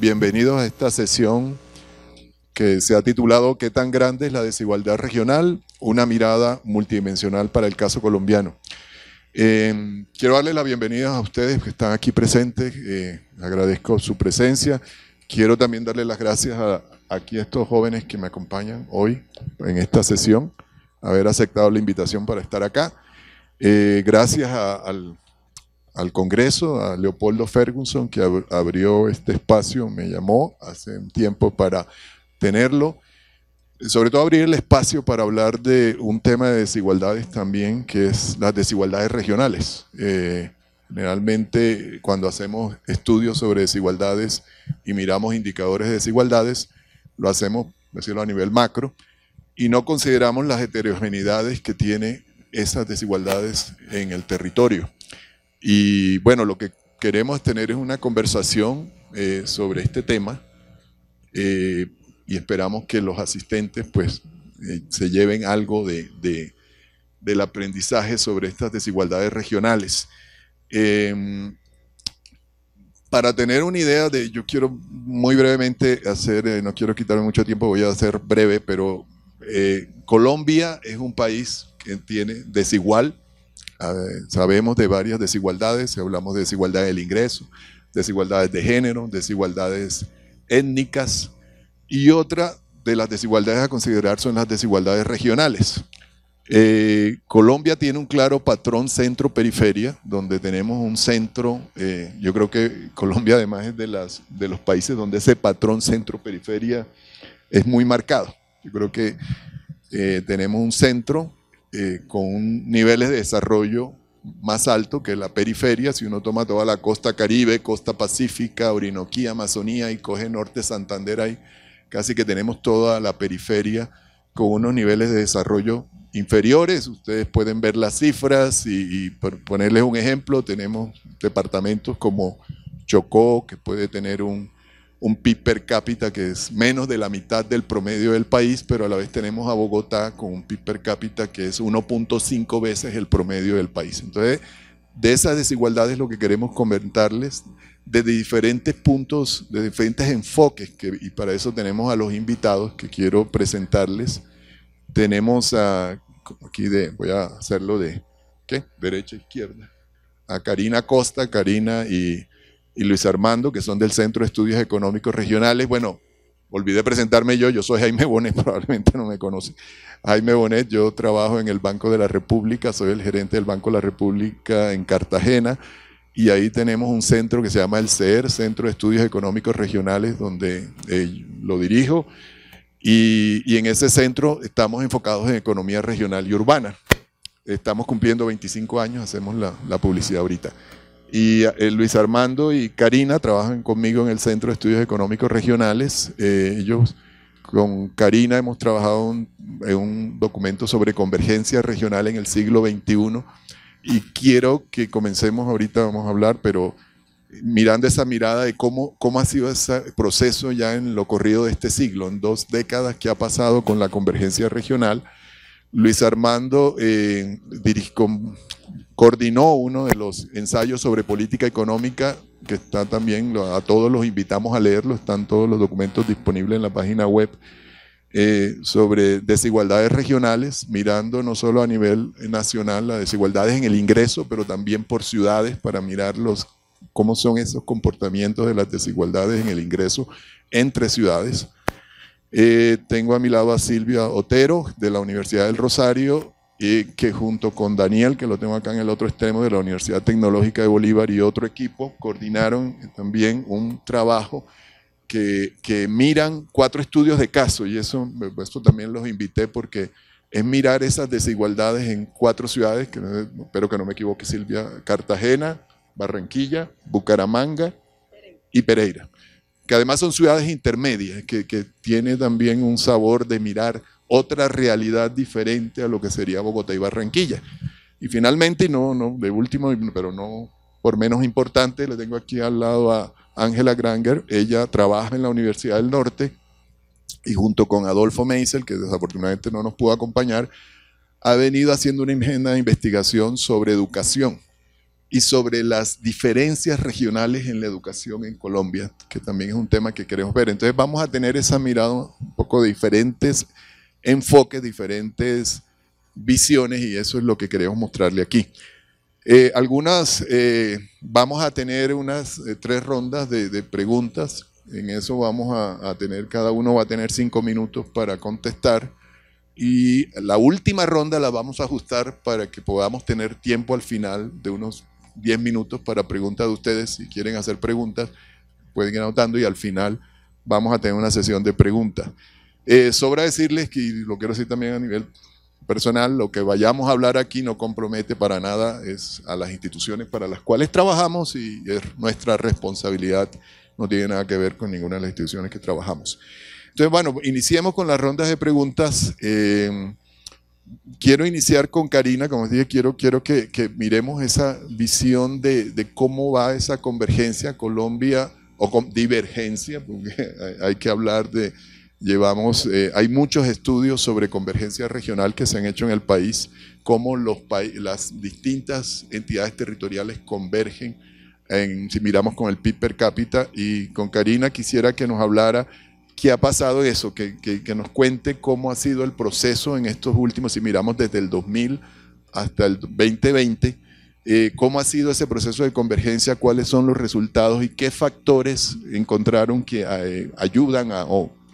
Bienvenidos a esta sesión que se ha titulado ¿Qué tan grande es la desigualdad regional? Una mirada multidimensional para el caso colombiano. Eh, quiero darle la bienvenida a ustedes que están aquí presentes. Eh, agradezco su presencia. Quiero también darle las gracias a, aquí estos jóvenes que me acompañan hoy en esta sesión, haber aceptado la invitación para estar acá. Eh, gracias al al Congreso, a Leopoldo Ferguson, que abrió este espacio, me llamó hace un tiempo para tenerlo. Sobre todo abrir el espacio para hablar de un tema de desigualdades también, que es las desigualdades regionales. Eh, generalmente cuando hacemos estudios sobre desigualdades y miramos indicadores de desigualdades, lo hacemos, decirlo a nivel macro, y no consideramos las heterogeneidades que tiene esas desigualdades en el territorio. Y bueno, lo que queremos tener es una conversación eh, sobre este tema eh, y esperamos que los asistentes pues eh, se lleven algo de, del aprendizaje sobre estas desigualdades regionales. Em, para tener una idea de, yo quiero muy brevemente hacer, no quiero quitarme mucho tiempo, voy a ser breve, pero Colombia es un país que tiene desigual sabemos de varias desigualdades, hablamos de desigualdad del ingreso, desigualdades de género, desigualdades étnicas y otra de las desigualdades a considerar son las desigualdades regionales. Eh, Colombia tiene un claro patrón centro-periferia, donde tenemos un centro, eh, yo creo que Colombia además es de, los países donde ese patrón centro-periferia es muy marcado. Yo creo que eh, tenemos un centro eh, con niveles de desarrollo más alto que la periferia, si uno toma toda la costa caribe, costa pacífica, Orinoquía, Amazonía y coge norte Santander, ahí casi que tenemos toda la periferia con unos niveles de desarrollo inferiores. Ustedes pueden ver las cifras y, por ponerles un ejemplo, tenemos departamentos como Chocó, que puede tener un un PIB per cápita que es menos de la mitad del promedio del país, pero a la vez tenemos a Bogotá con un PIB per cápita que es 1.5 veces el promedio del país. Entonces, de esas desigualdades lo que queremos comentarles desde diferentes puntos, de diferentes enfoques, y para eso tenemos a los invitados que quiero presentarles. Tenemos a, aquí de, voy a hacerlo de, ¿qué? Derecha, izquierda. A Karina Costa, Karina y y Luis Armando, que son del Centro de Estudios Económicos Regionales. Bueno, olvidé presentarme yo, yo soy Jaime Bonet, probablemente no me conocen. Jaime Bonet, yo trabajo en el Banco de la República, soy el gerente del Banco de la República en Cartagena y ahí tenemos un centro que se llama el CER, Centro de Estudios Económicos Regionales, donde eh, lo dirijo. Y, en ese centro estamos enfocados en economía regional y urbana. Estamos cumpliendo 25 años, hacemos la, la publicidad ahorita. Y eh, Luis Armando y Karina trabajan conmigo en el Centro de Estudios Económicos Regionales. Eh, ellos, con Karina, hemos trabajado en un documento sobre convergencia regional en el siglo XXI. Y quiero que comencemos ahorita, vamos a hablar, pero mirando esa mirada de cómo, cómo ha sido ese proceso ya en lo corrido de este siglo, en dos décadas que ha pasado con la convergencia regional. Luis Armando eh, dirigió, coordinó uno de los ensayos sobre política económica que está también, a todos los invitamos a leerlo, están todos los documentos disponibles en la página web eh, sobre desigualdades regionales, mirando no solo a nivel nacional las desigualdades en el ingreso, pero también por ciudades para mirar cómo son esos comportamientos de las desigualdades en el ingreso entre ciudades. Eh, tengo a mi lado a Silvia Otero de la Universidad del Rosario, y que junto con Daniel, que lo tengo acá en el otro extremo de la Universidad Tecnológica de Bolívar y otro equipo, coordinaron también un trabajo que, miran cuatro estudios de caso, y eso, esto también los invité porque es mirar esas desigualdades en cuatro ciudades, que espero que no me equivoque Silvia, Cartagena, Barranquilla, Bucaramanga y Pereira, que además son ciudades intermedias, que, que tiene también un sabor de mirar otra realidad diferente a lo que sería Bogotá y Barranquilla. Y finalmente, y no, no, de último, pero no por menos importante, le tengo aquí al lado a Ángela Granger. Ella trabaja en la Universidad del Norte y junto con Adolfo Meisel, que desafortunadamente no nos pudo acompañar, ha venido haciendo una agenda de investigación sobre educación y sobre las diferencias regionales en la educación en Colombia, que también es un tema que queremos ver. Entonces vamos a tener esa mirada un poco diferentes enfoques, diferentes visiones y eso es lo que queremos mostrarle aquí. Eh, algunas, eh, vamos a tener unas eh, tres rondas de, preguntas, en eso vamos a, tener, cada uno va a tener cinco minutos para contestar y la última ronda la vamos a ajustar para que podamos tener tiempo al final de unos diez minutos para preguntas de ustedes, si quieren hacer preguntas pueden ir anotando y al final vamos a tener una sesión de preguntas. Eh, sobra decirles que, y lo quiero decir también a nivel personal, lo que vayamos a hablar aquí no compromete para nada es a las instituciones para las cuales trabajamos y es nuestra responsabilidad, no tiene nada que ver con ninguna de las instituciones que trabajamos. Entonces, bueno, iniciemos con las rondas de preguntas. Eh, quiero iniciar con Karina, como dije, quiero, quiero que, miremos esa visión de, cómo va esa convergencia Colombia, o divergencia, porque hay que hablar de Llevamos, eh, hay muchos estudios sobre convergencia regional que se han hecho en el país, cómo los las distintas entidades territoriales convergen. si miramos con el PIB per cápita y con Karina quisiera que nos hablara qué ha pasado eso, que, nos cuente cómo ha sido el proceso en estos últimos, si miramos desde el 2000 hasta el 2020, eh, cómo ha sido ese proceso de convergencia, cuáles son los resultados y qué factores encontraron que eh, ayudan a,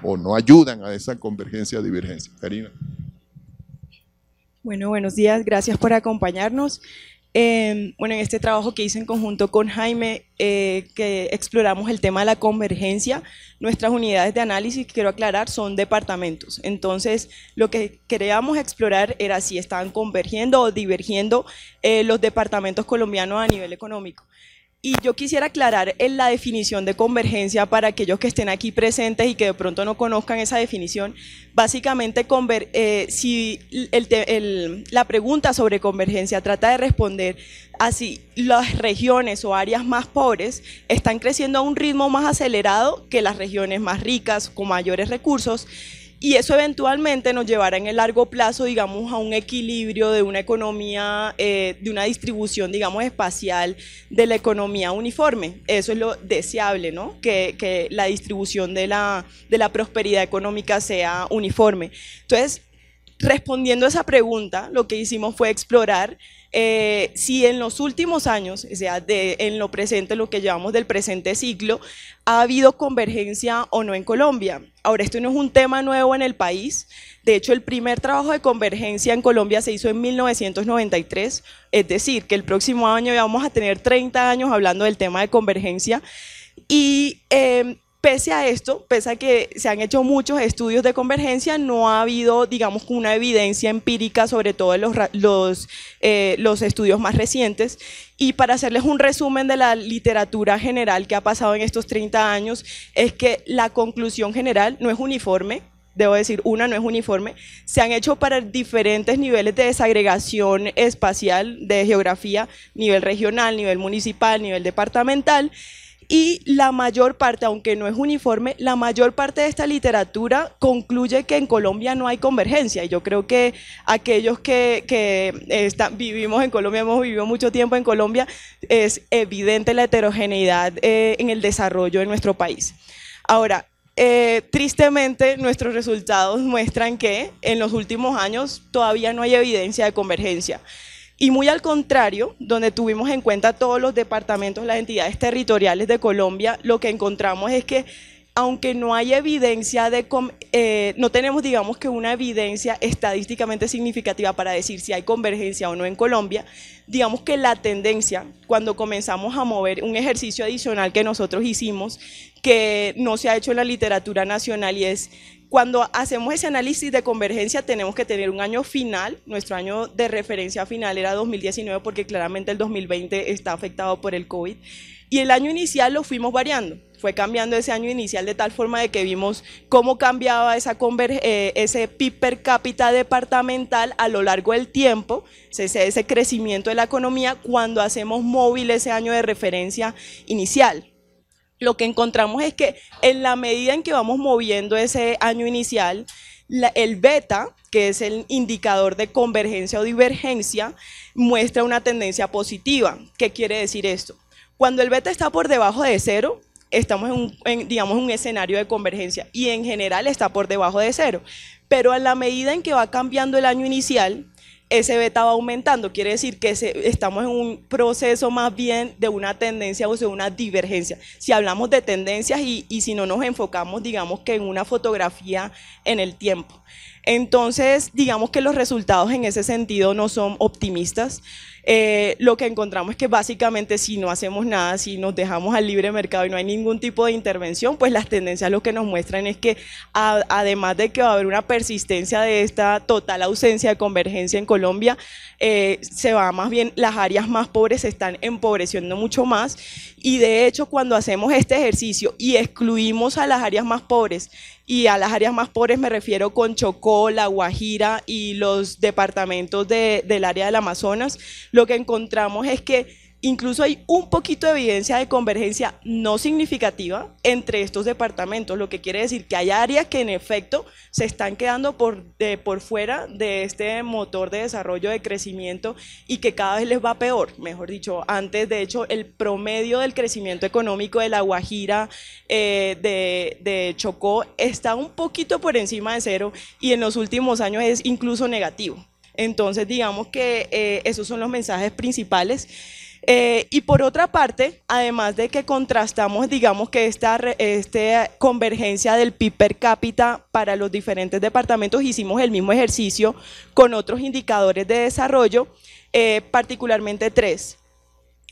o no ayudan a esa convergencia, divergencia. Karina. Bueno, buenos días, gracias por acompañarnos. Em, bueno, en este trabajo que hice en conjunto con Jaime, eh, que exploramos el tema de la convergencia, nuestras unidades de análisis, quiero aclarar, son departamentos. Entonces, lo que queríamos explorar era si estaban convergiendo o divergiendo eh, los departamentos colombianos a nivel económico. Y yo quisiera aclarar en la definición de convergencia para aquellos que estén aquí presentes y que de pronto no conozcan esa definición. Básicamente, eh, si la pregunta sobre convergencia trata de responder a si las regiones o áreas más pobres están creciendo a un ritmo más acelerado que las regiones más ricas con mayores recursos y eso eventualmente nos llevará en el largo plazo, digamos, a un equilibrio de una economía, eh, de una distribución, digamos, espacial de la economía uniforme. Eso es lo deseable, ¿no? Que, la distribución de la, de la prosperidad económica sea uniforme. Entonces, respondiendo a esa pregunta, lo que hicimos fue explorar eh, si en los últimos años, o sea, en lo presente, lo que llamamos del presente siglo, ha habido convergencia o no en Colombia. Ahora, esto no es un tema nuevo en el país. De hecho, el primer trabajo de convergencia en Colombia se hizo en 1993, es decir, que el próximo año vamos a tener 30 años hablando del tema de convergencia. Y eh, Pese a esto, pese a que se han hecho muchos estudios de convergencia, no ha habido, digamos, una evidencia empírica, sobre todo en los, los, eh, los estudios más recientes. Y para hacerles un resumen de la literatura general que ha pasado en estos 30 años, es que la conclusión general no es uniforme, debo decir, una no es uniforme, se han hecho para diferentes niveles de desagregación espacial, de geografía, nivel regional, nivel municipal, nivel departamental, y la mayor parte, aunque no es uniforme, la mayor parte de esta literatura concluye que en Colombia no hay convergencia. Y yo creo que aquellos que, eh, vivimos en Colombia, hemos vivido mucho tiempo en Colombia, es evidente la heterogeneidad eh, en el desarrollo de nuestro país. Ahora, eh, tristemente, nuestros resultados muestran que en los últimos años todavía no hay evidencia de convergencia. Y muy al contrario, donde tuvimos en cuenta todos los departamentos, las entidades territoriales de Colombia, lo que encontramos es que aunque no hay evidencia de, eh, no tenemos digamos que una evidencia estadísticamente significativa para decir si hay convergencia o no en Colombia, digamos que la tendencia cuando comenzamos a mover un ejercicio adicional que nosotros hicimos, que no se ha hecho en la literatura nacional y es cuando hacemos ese análisis de convergencia tenemos que tener un año final, nuestro año de referencia final era 2019 porque claramente el 2020 está afectado por el COVID y el año inicial lo fuimos variando fue cambiando ese año inicial de tal forma de que vimos cómo cambiaba esa eh, ese PIB per cápita departamental a lo largo del tiempo, ese, ese crecimiento de la economía cuando hacemos móvil ese año de referencia inicial lo que encontramos es que en la medida en que vamos moviendo ese año inicial, el beta, que es el indicador de convergencia o divergencia, muestra una tendencia positiva. ¿Qué quiere decir esto? Cuando el beta está por debajo de cero, estamos en, digamos, un escenario de convergencia y en general está por debajo de cero. Pero a la medida en que va cambiando el año inicial, ese beta va aumentando. Quiere decir que estamos en un proceso más bien de una tendencia o de una divergencia. Si hablamos de tendencias y, y si no nos enfocamos, digamos que en una fotografía en el tiempo. Entonces, digamos que los resultados en ese sentido no son optimistas. Eh, lo que encontramos es que básicamente si no hacemos nada, si nos dejamos al libre mercado y no hay ningún tipo de intervención, pues las tendencias lo que nos muestran es que además de que va a haber una persistencia de esta total ausencia de convergencia en Colombia, eh, se va más bien, las áreas más pobres se están empobreciendo mucho más y de hecho cuando hacemos este ejercicio y excluimos a las áreas más pobres y a las áreas más pobres me refiero con Chocó, La Guajira y los departamentos de, del área del Amazonas, lo que encontramos es que Incluso hay un poquito de evidencia de convergencia no significativa entre estos departamentos, lo que quiere decir que hay áreas que en efecto se están quedando por, fuera de este motor de desarrollo, de crecimiento y que cada vez les va peor. Mejor dicho, antes de hecho el promedio del crecimiento económico de La Guajira, eh, de, Chocó, está un poquito por encima de cero y en los últimos años es incluso negativo. Entonces, digamos que eh, esos son los mensajes principales. Eh, y por otra parte, además de que contrastamos, digamos que esta, esta convergencia del PIB per cápita para los diferentes departamentos, hicimos el mismo ejercicio con otros indicadores de desarrollo, eh, particularmente tres.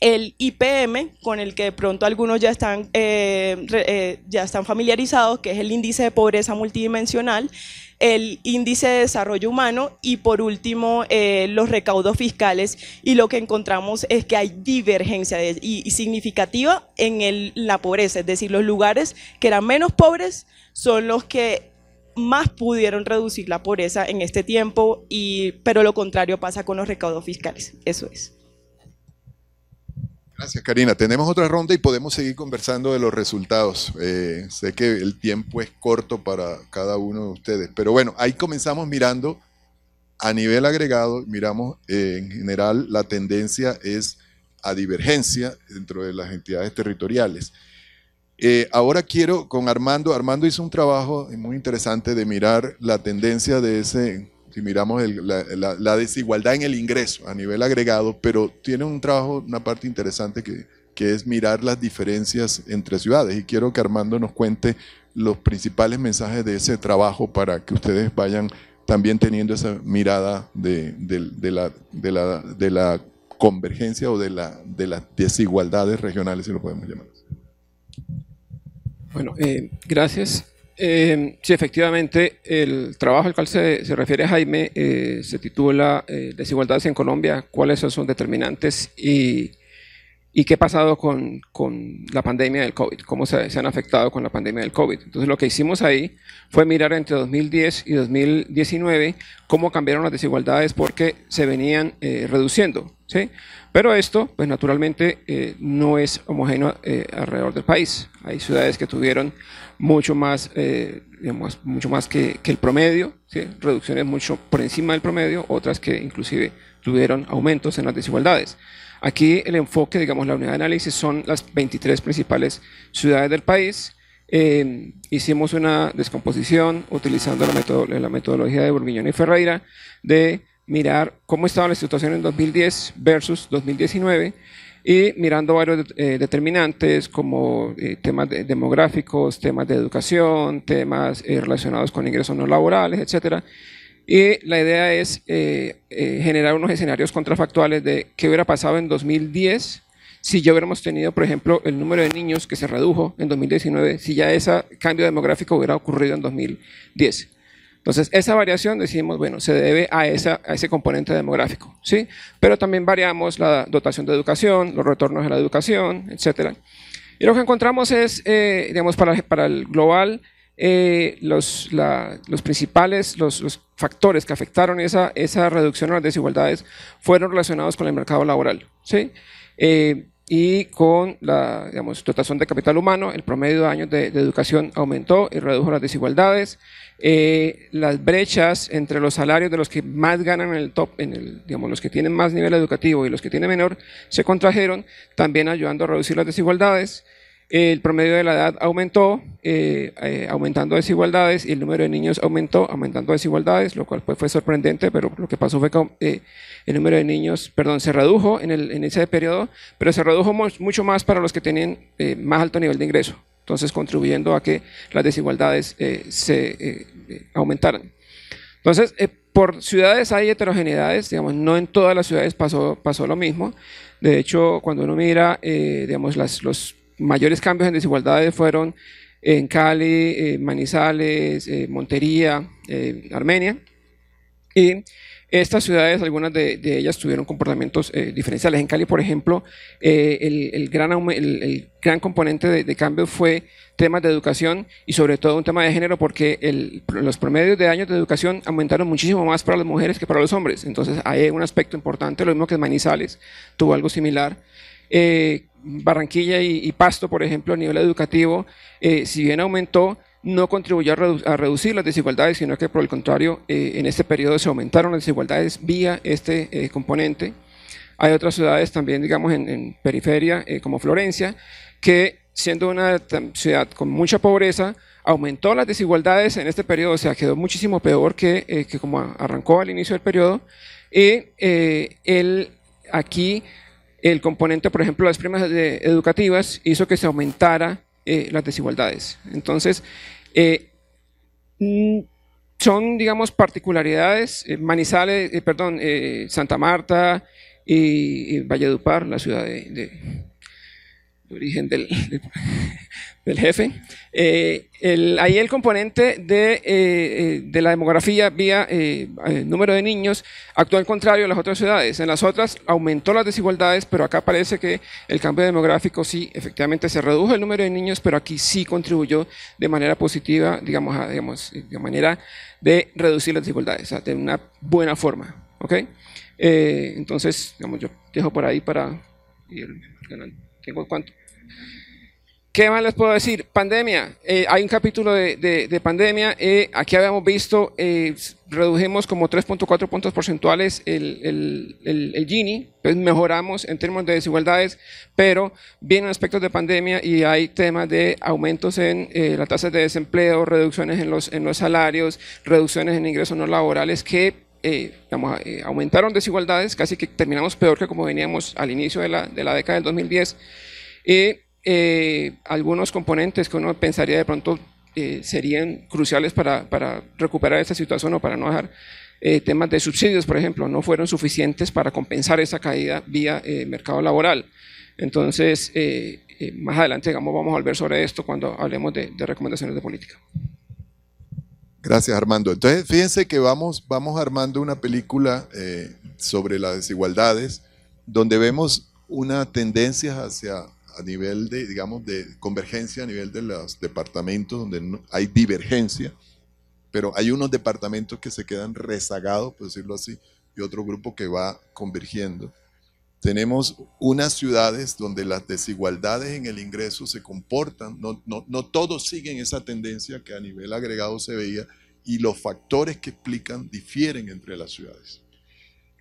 El IPM, con el que de pronto algunos ya están, eh, ya están familiarizados, que es el índice de pobreza multidimensional, el índice de desarrollo humano y por último eh, los recaudos fiscales y lo que encontramos es que hay divergencia y, significativa en la pobreza, es decir, los lugares que eran menos pobres son los que más pudieron reducir la pobreza en este tiempo, y, pero lo contrario pasa con los recaudos fiscales. Eso es. Gracias, Karina. Tenemos otra ronda y podemos seguir conversando de los resultados. Eh, sé que el tiempo es corto para cada uno de ustedes, pero bueno, ahí comenzamos mirando a nivel agregado, miramos eh, en general la tendencia es a divergencia dentro de las entidades territoriales. Eh, ahora quiero con Armando, Armando hizo un trabajo muy interesante de mirar la tendencia de ese si miramos la, desigualdad en el ingreso a nivel agregado, pero tiene un trabajo, una parte interesante que, es mirar las diferencias entre ciudades. Y quiero que Armando nos cuente los principales mensajes de ese trabajo para que ustedes vayan también teniendo esa mirada de, la, convergencia o de, las desigualdades regionales, si lo podemos llamar. Bueno, eh, gracias. Eh, sí, efectivamente, el trabajo al cual se, se refiere Jaime eh, se titula eh, Desigualdades en Colombia, cuáles son sus determinantes y, y qué ha pasado con, con, la pandemia del COVID, cómo se, se, han afectado con la pandemia del COVID. Entonces lo que hicimos ahí fue mirar entre 2010 y 2019 cómo cambiaron las desigualdades porque se venían reduciendo. ¿sí? Pero esto, pues naturalmente, no es homogéneo alrededor del país. Hay ciudades que tuvieron mucho más, eh, mucho más que, el promedio, reducciones mucho por encima del promedio, otras que inclusive tuvieron aumentos en las desigualdades. Aquí el enfoque, digamos, la unidad de análisis son las 23 principales ciudades del país. Eh, hicimos una descomposición utilizando la, metodología de Burguiñón y Ferreira de mirar cómo estaba la situación en 2010 versus 2019 y mirando varios eh, determinantes como eh, temas demográficos, temas de educación, temas eh, relacionados con ingresos no laborales, etc. Y la idea es generar unos escenarios contrafactuales de qué hubiera pasado en 2010 si ya hubiéramos tenido, por ejemplo, el número de niños que se redujo en 2019, si ya ese cambio demográfico hubiera ocurrido en 2010. Entonces, esa variación decimos, bueno, se debe a, ese componente demográfico, ¿sí? Pero también variamos la dotación de educación, los retornos a la educación, etcétera. Y lo que encontramos es, eh, digamos, para, el global, eh, los, los, principales, los, factores que afectaron esa, esa reducción a las desigualdades fueron relacionados con el mercado laboral. ¿sí? Eh, y con la digamos, dotación de capital humano, el promedio de años de, educación aumentó y redujo las desigualdades. Eh, las brechas entre los salarios de los que más ganan en el top, en el, digamos, los que tienen más nivel educativo y los que tienen menor, se contrajeron, también ayudando a reducir las desigualdades. El promedio de la edad aumentó, eh, eh, aumentando desigualdades, y el número de niños aumentó, aumentando desigualdades, lo cual pues, fue sorprendente, pero lo que pasó fue que eh, el número de niños, perdón, se redujo en, el, en ese periodo, pero se redujo mucho más para los que tienen más alto nivel de ingreso, entonces contribuyendo a que las desigualdades se aumentaran. Entonces, por ciudades hay heterogeneidades, digamos, no en todas las ciudades pasó, pasó lo mismo. De hecho, cuando uno mira, digamos, las, los mayores cambios en desigualdades fueron en Cali, eh, Manizales, eh, Montería, eh, Armenia. Y estas ciudades, algunas de, ellas tuvieron comportamientos diferenciales. En Cali, por ejemplo, el, gran, el, gran componente de, cambio fue temas de educación y sobre todo un tema de género porque los promedios de años de educación aumentaron muchísimo más para las mujeres que para los hombres. Entonces, hay un aspecto importante, lo mismo que Manizales tuvo algo similar. Barranquilla y, Pasto, por ejemplo, a nivel educativo, eh, si bien aumentó, no contribuyó a, reducir las desigualdades, sino que por el contrario, eh, en este periodo se aumentaron las desigualdades vía este eh, componente. Hay otras ciudades también, digamos, en, periferia, como Florencia, que siendo una ciudad con mucha pobreza, aumentó las desigualdades en este periodo, o sea, quedó muchísimo peor que, como arrancó al inicio del periodo. Y el, aquí el componente, por ejemplo, las primas educativas hizo que se aumentara eh, las desigualdades. Entonces, eh, mm, son, digamos, particularidades, eh, Manizales, perdón, Santa Marta y, Valledupar, la ciudad de origen del, del jefe. Eh, ahí el componente de, eh, eh, la demografía vía eh, número de niños actuó al contrario en las otras ciudades. En las otras aumentó las desigualdades, pero acá parece que el cambio demográfico sí, efectivamente se redujo el número de niños, pero aquí sí contribuyó de manera positiva, digamos, digamos de manera de reducir las desigualdades, de una buena forma. ¿ok? entonces, digamos, yo dejo por ahí para... tengo cuánto. ¿Qué más les puedo decir? Pandemia. Eh, hay un capítulo de, pandemia. Eh, aquí habíamos visto, eh, redujimos como 3.4 puntos porcentuales el, el, el, Gini. Pues mejoramos en términos de desigualdades, pero vienen aspectos de pandemia y hay temas de aumentos en las tasas de desempleo, reducciones en los, en los salarios, reducciones en ingresos no laborales que aumentaron desigualdades, casi que terminamos peor que como veníamos al inicio de la, de la década del 2010. Eh, eh, algunos componentes que uno pensaría de pronto eh, serían cruciales para, para, recuperar esta situación o para no dejar eh, temas de subsidios, por ejemplo, no fueron suficientes para compensar esa caída vía mercado laboral. Entonces, más adelante, digamos, vamos a volver sobre esto cuando hablemos de, de recomendaciones de política. Gracias, Armando. Entonces, fíjense que vamos, vamos armando una película sobre las desigualdades, donde vemos una tendencia hacia a nivel de, digamos, de convergencia, a nivel de los departamentos donde hay divergencia, pero hay unos departamentos que se quedan rezagados, por decirlo así, y otro grupo que va convergiendo. Tenemos unas ciudades donde las desigualdades en el ingreso se comportan, no, no todos siguen esa tendencia que a nivel agregado se veía, y los factores que explican difieren entre las ciudades.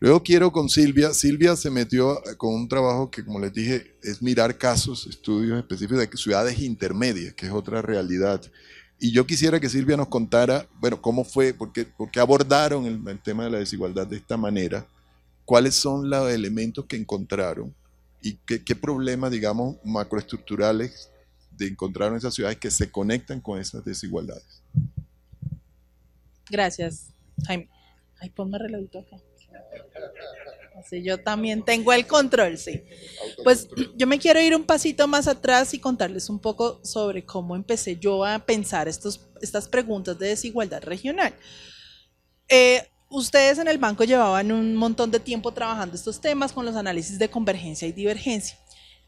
Luego quiero con Silvia. Silvia se metió con un trabajo que, como les dije, es mirar casos, estudios específicos de ciudades intermedias, que es otra realidad. Y yo quisiera que Silvia nos contara, bueno, cómo fue, por qué, abordaron el, tema de la desigualdad de esta manera, cuáles son los elementos que encontraron y qué, problemas, digamos, macroestructurales de encontraron esas ciudades que se conectan con esas desigualdades. Gracias, Jaime. Ay, ponme relojito acá. Así yo también tengo el control, sí. Pues yo me quiero ir un pasito más atrás y contarles un poco sobre cómo empecé yo a pensar estos, estas preguntas de desigualdad regional. Eh, ustedes en el banco llevaban un montón de tiempo trabajando estos temas con los análisis de convergencia y divergencia.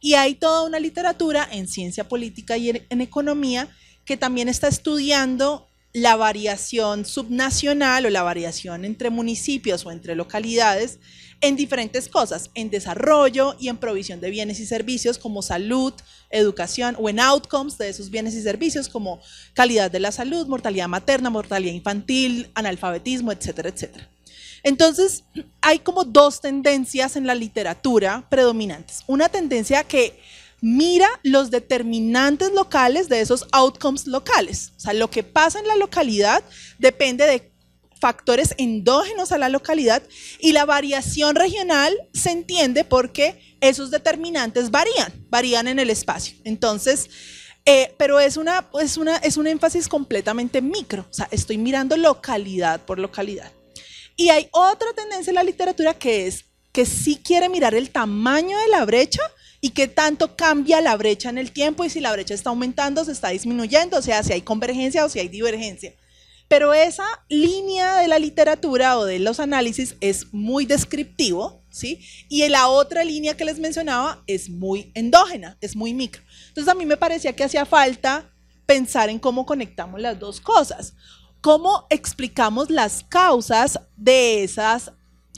Y hay toda una literatura en ciencia política y en, en economía que también está estudiando la variación subnacional o la variación entre municipios o entre localidades en diferentes cosas, en desarrollo y en provisión de bienes y servicios como salud, educación o en outcomes de esos bienes y servicios como calidad de la salud, mortalidad materna, mortalidad infantil, analfabetismo, etcétera, etcétera. Entonces, hay como dos tendencias en la literatura predominantes. Una tendencia que mira los determinantes locales de esos outcomes locales. O sea, lo que pasa en la localidad depende de factores endógenos a la localidad y la variación regional se entiende porque esos determinantes varían, varían en el espacio. Entonces, eh, pero es, una, es, es un énfasis completamente micro, o sea, estoy mirando localidad por localidad. Y hay otra tendencia en la literatura que es que sí quiere mirar el tamaño de la brecha, y qué tanto cambia la brecha en el tiempo y si la brecha está aumentando, o se está disminuyendo, o sea, si hay convergencia o si hay divergencia. Pero esa línea de la literatura o de los análisis es muy descriptivo, ¿sí? Y la otra línea que les mencionaba es muy endógena, es muy micro. Entonces a mí me parecía que hacía falta pensar en cómo conectamos las dos cosas, cómo explicamos las causas de esas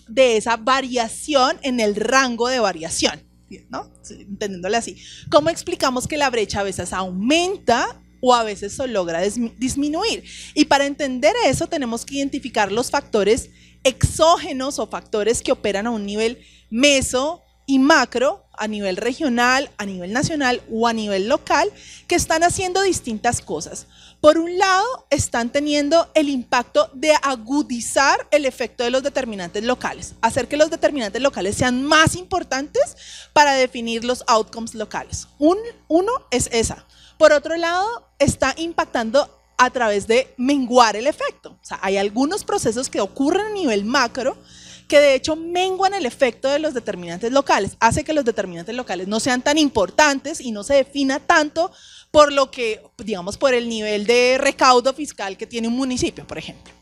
de esa variación en el rango de variación. ¿no? Entendiéndole así. ¿Cómo explicamos que la brecha a veces aumenta o a veces logra disminuir? Y para entender eso tenemos que identificar los factores exógenos o factores que operan a un nivel meso y macro, a nivel regional, a nivel nacional o a nivel local, que están haciendo distintas cosas. Por un lado, están teniendo el impacto de agudizar el efecto de los determinantes locales, hacer que los determinantes locales sean más importantes para definir los outcomes locales. Un, uno es esa. Por otro lado, está impactando a través de menguar el efecto. O sea, hay algunos procesos que ocurren a nivel macro que de hecho menguan el efecto de los determinantes locales, hace que los determinantes locales no sean tan importantes y no se defina tanto por lo que, digamos, por el nivel de recaudo fiscal que tiene un municipio, por ejemplo.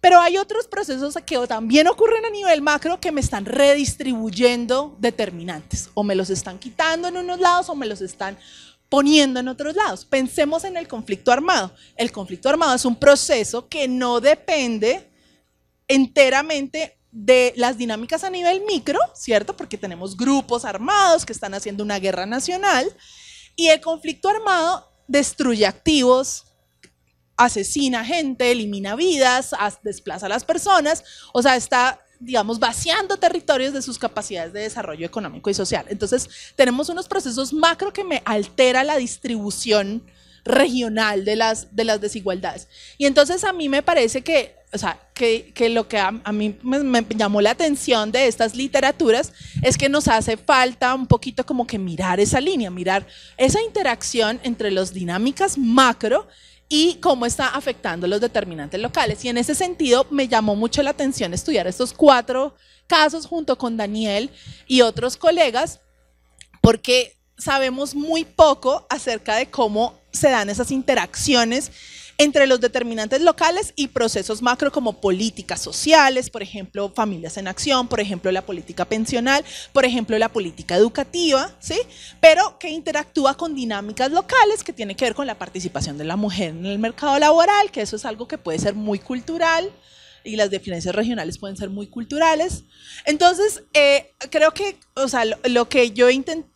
Pero hay otros procesos que también ocurren a nivel macro que me están redistribuyendo determinantes, o me los están quitando en unos lados o me los están poniendo en otros lados. Pensemos en el conflicto armado. El conflicto armado es un proceso que no depende enteramente de las dinámicas a nivel micro, ¿cierto? Porque tenemos grupos armados que están haciendo una guerra nacional y el conflicto armado destruye activos, asesina gente, elimina vidas, desplaza a las personas, o sea, está digamos, vaciando territorios de sus capacidades de desarrollo económico y social. Entonces, tenemos unos procesos macro que me altera la distribución regional de las, de las desigualdades. Y entonces a mí me parece que o sea, que, lo que a, mí me, me, llamó la atención de estas literaturas es que nos hace falta un poquito como que mirar esa línea, mirar esa interacción entre las dinámicas macro y cómo está afectando los determinantes locales. Y en ese sentido me llamó mucho la atención estudiar estos cuatro casos junto con Daniel y otros colegas, porque sabemos muy poco acerca de cómo se dan esas interacciones entre los determinantes locales y procesos macro como políticas sociales, por ejemplo, familias en acción, por ejemplo, la política pensional, por ejemplo, la política educativa, ¿sí? Pero que interactúa con dinámicas locales que tiene que ver con la participación de la mujer en el mercado laboral, que eso es algo que puede ser muy cultural, y las diferencias regionales pueden ser muy culturales. Entonces, eh, creo que, o sea, lo, que yo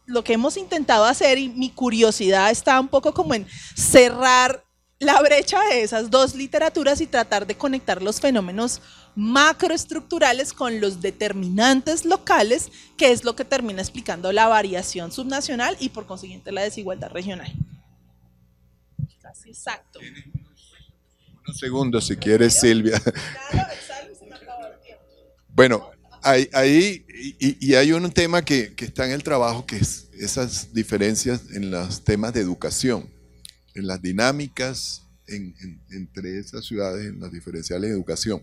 lo que hemos intentado hacer y mi curiosidad está un poco como en cerrar la brecha de esas dos literaturas y tratar de conectar los fenómenos macroestructurales con los determinantes locales, que es lo que termina explicando la variación subnacional y por consiguiente la desigualdad regional. Casi exacto. Un segundo, si quieres, Silvia. bueno, ahí, ahí y, hay un tema que, está en el trabajo, que es esas diferencias en los temas de educación en las dinámicas entre esas ciudades, en las diferenciales de educación.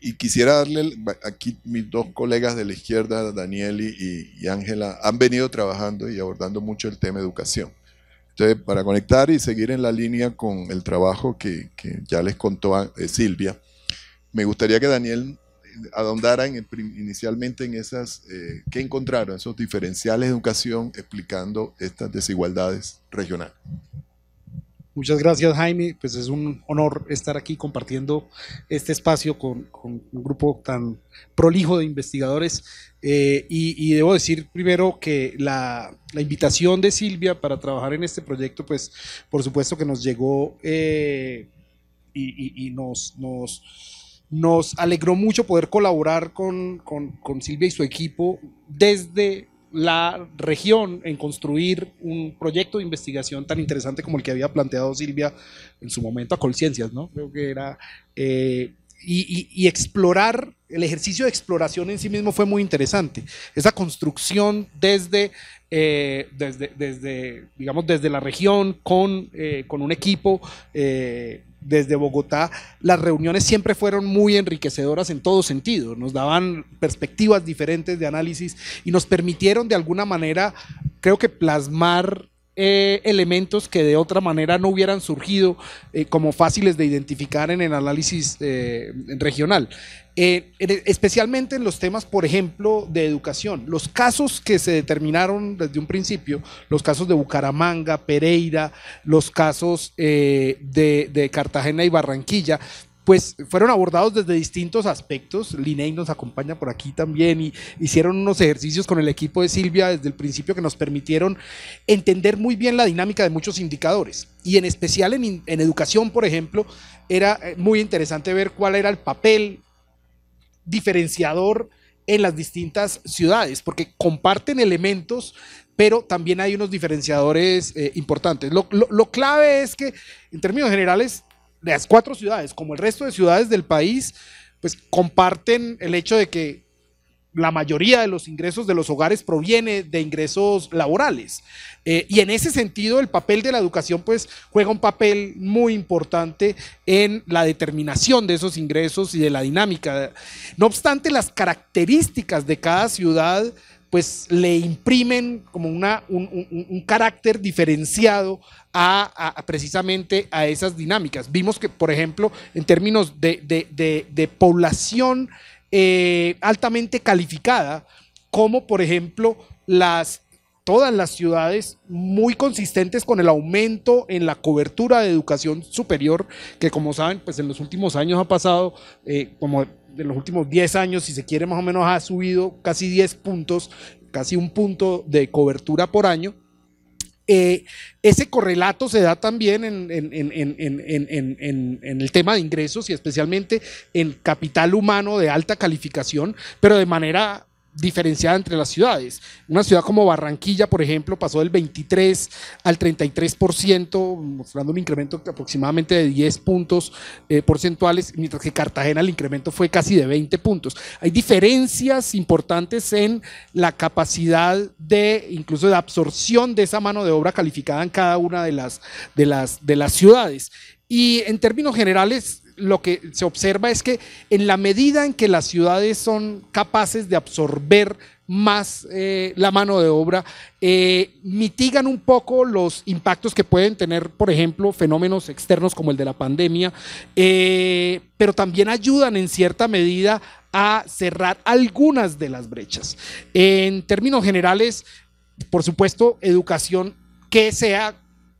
Y quisiera darle, aquí mis dos colegas de la izquierda, Daniel y Ángela, han venido trabajando y abordando mucho el tema educación. Entonces, para conectar y seguir en la línea con el trabajo que, ya les contó eh, Silvia, me gustaría que Daniel ahondara inicialmente en esas, eh, ¿qué encontraron? Esos diferenciales de educación explicando estas desigualdades regionales. Muchas gracias Jaime, pues es un honor estar aquí compartiendo este espacio con, un grupo tan prolijo de investigadores eh, y, debo decir primero que la, invitación de Silvia para trabajar en este proyecto, pues por supuesto que nos llegó eh, y, nos, nos nos alegró mucho poder colaborar con, con, Silvia y su equipo desde la región en construir un proyecto de investigación tan interesante como el que había planteado Silvia en su momento a Colciencias, ¿no? Creo que era. Eh, y explorar el ejercicio de exploración en sí mismo fue muy interesante. Esa construcción desde, eh, desde, desde, digamos, desde la región, con, eh, un equipo, eh, desde Bogotá, las reuniones siempre fueron muy enriquecedoras en todo sentido. Nos daban perspectivas diferentes de análisis y nos permitieron de alguna manera, creo que plasmar eh, elementos que de otra manera no hubieran surgido eh, como fáciles de identificar en el análisis eh, regional. E, especialmente en los temas, por ejemplo, de educación. Los casos que se determinaron desde un principio, los casos de Bucaramanga, Pereira, los casos de Cartagena y Barranquilla, pues fueron abordados desde distintos aspectos. y nos acompaña por aquí también y hicieron unos ejercicios con el equipo de Silvia desde el principio que nos permitieron entender muy bien la dinámica de muchos indicadores. Y en especial en, educación, por ejemplo, era eh, muy interesante ver cuál era el papel diferenciador en las distintas ciudades, porque comparten elementos pero también hay unos diferenciadores eh, importantes. lo, clave es que, en términos generales, las cuatro ciudades, como el resto de ciudades del país, pues comparten el hecho de que la mayoría de los ingresos de los hogares proviene de ingresos laborales. Eh, y en ese sentido, el papel de la educación pues, juega un papel muy importante en la determinación de esos ingresos y de la dinámica. No obstante, las características de cada ciudad pues le imprimen como una, un, carácter diferenciado a, precisamente a esas dinámicas. Vimos que, por ejemplo, en términos de, población eh, altamente calificada, como por ejemplo las todas las ciudades muy consistentes con el aumento en la cobertura de educación superior, que como saben, pues en los últimos años ha pasado eh, como de los últimos 10 años, si se quiere más o menos, ha subido casi 10 puntos, casi un punto de cobertura por año. Eh, ese correlato se da también en, en, el tema de ingresos y especialmente en capital humano de alta calificación, pero de manera diferenciada entre las ciudades. Una ciudad como Barranquilla, por ejemplo, pasó del 23 al 33%, mostrando un incremento aproximadamente de 10 puntos eh, porcentuales, mientras que Cartagena el incremento fue casi de 20 puntos. Hay diferencias importantes en la capacidad de, incluso de absorción de esa mano de obra calificada en cada una de las, de las, de las ciudades. Y en términos generales, lo que se observa es que en la medida en que las ciudades son capaces de absorber más eh, la mano de obra, eh, mitigan un poco los impactos que pueden tener, por ejemplo, fenómenos externos como el de la pandemia, eh, pero también ayudan en cierta medida a cerrar algunas de las brechas. En términos generales, por supuesto, educación que sea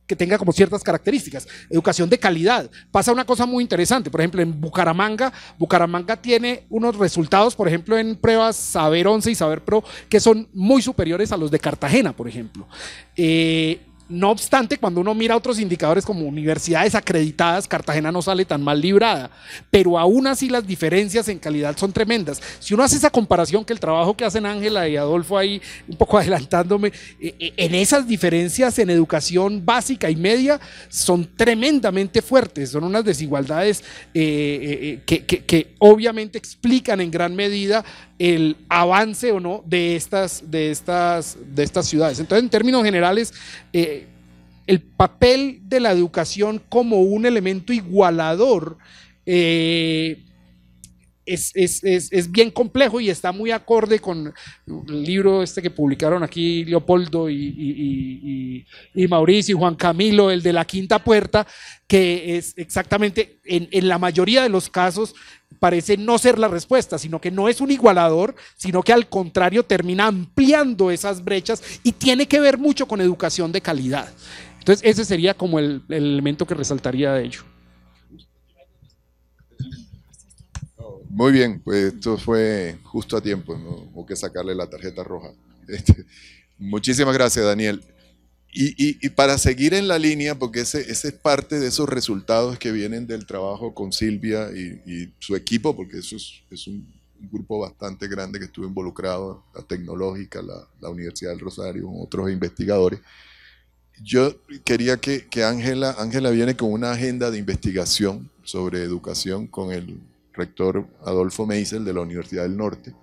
que tenga como ciertas características. Educación de calidad. Pasa una cosa muy interesante, por ejemplo, en Bucaramanga, Bucaramanga tiene unos resultados, por ejemplo, en pruebas Saber 11 y Saber Pro, que son muy superiores a los de Cartagena, por ejemplo. Eh, no obstante, cuando uno mira otros indicadores como universidades acreditadas, Cartagena no sale tan mal librada, pero aún así las diferencias en calidad son tremendas. Si uno hace esa comparación que el trabajo que hacen Ángela y Adolfo ahí, un poco adelantándome, eh, eh, en esas diferencias en educación básica y media son tremendamente fuertes, son unas desigualdades eh, que, obviamente explican en gran medida el avance o no de estas, de estas, de estas ciudades. Entonces, en términos generales, el papel de la educación como un elemento igualador eh, es, bien complejo y está muy acorde con el libro este que publicaron aquí Leopoldo y, Mauricio y Juan Camilo, el de la quinta puerta, que es exactamente, en, en la mayoría de los casos, parece no ser la respuesta, sino que no es un igualador, sino que al contrario termina ampliando esas brechas y tiene que ver mucho con educación de calidad. Entonces, ese sería como el, elemento que resaltaría de ello. Muy bien, pues esto fue justo a tiempo, no hubo que sacarle la tarjeta roja. Este, muchísimas gracias, Daniel. Y, para seguir en la línea, porque ese, es parte de esos resultados que vienen del trabajo con Silvia y, su equipo, porque eso es, un, grupo bastante grande que estuvo involucrado, la tecnológica, la Universidad del Rosario, otros investigadores. Yo quería que, Ángela, Ángela viene con una agenda de investigación sobre educación con el rector Adolfo Meisel de la Universidad del Norte,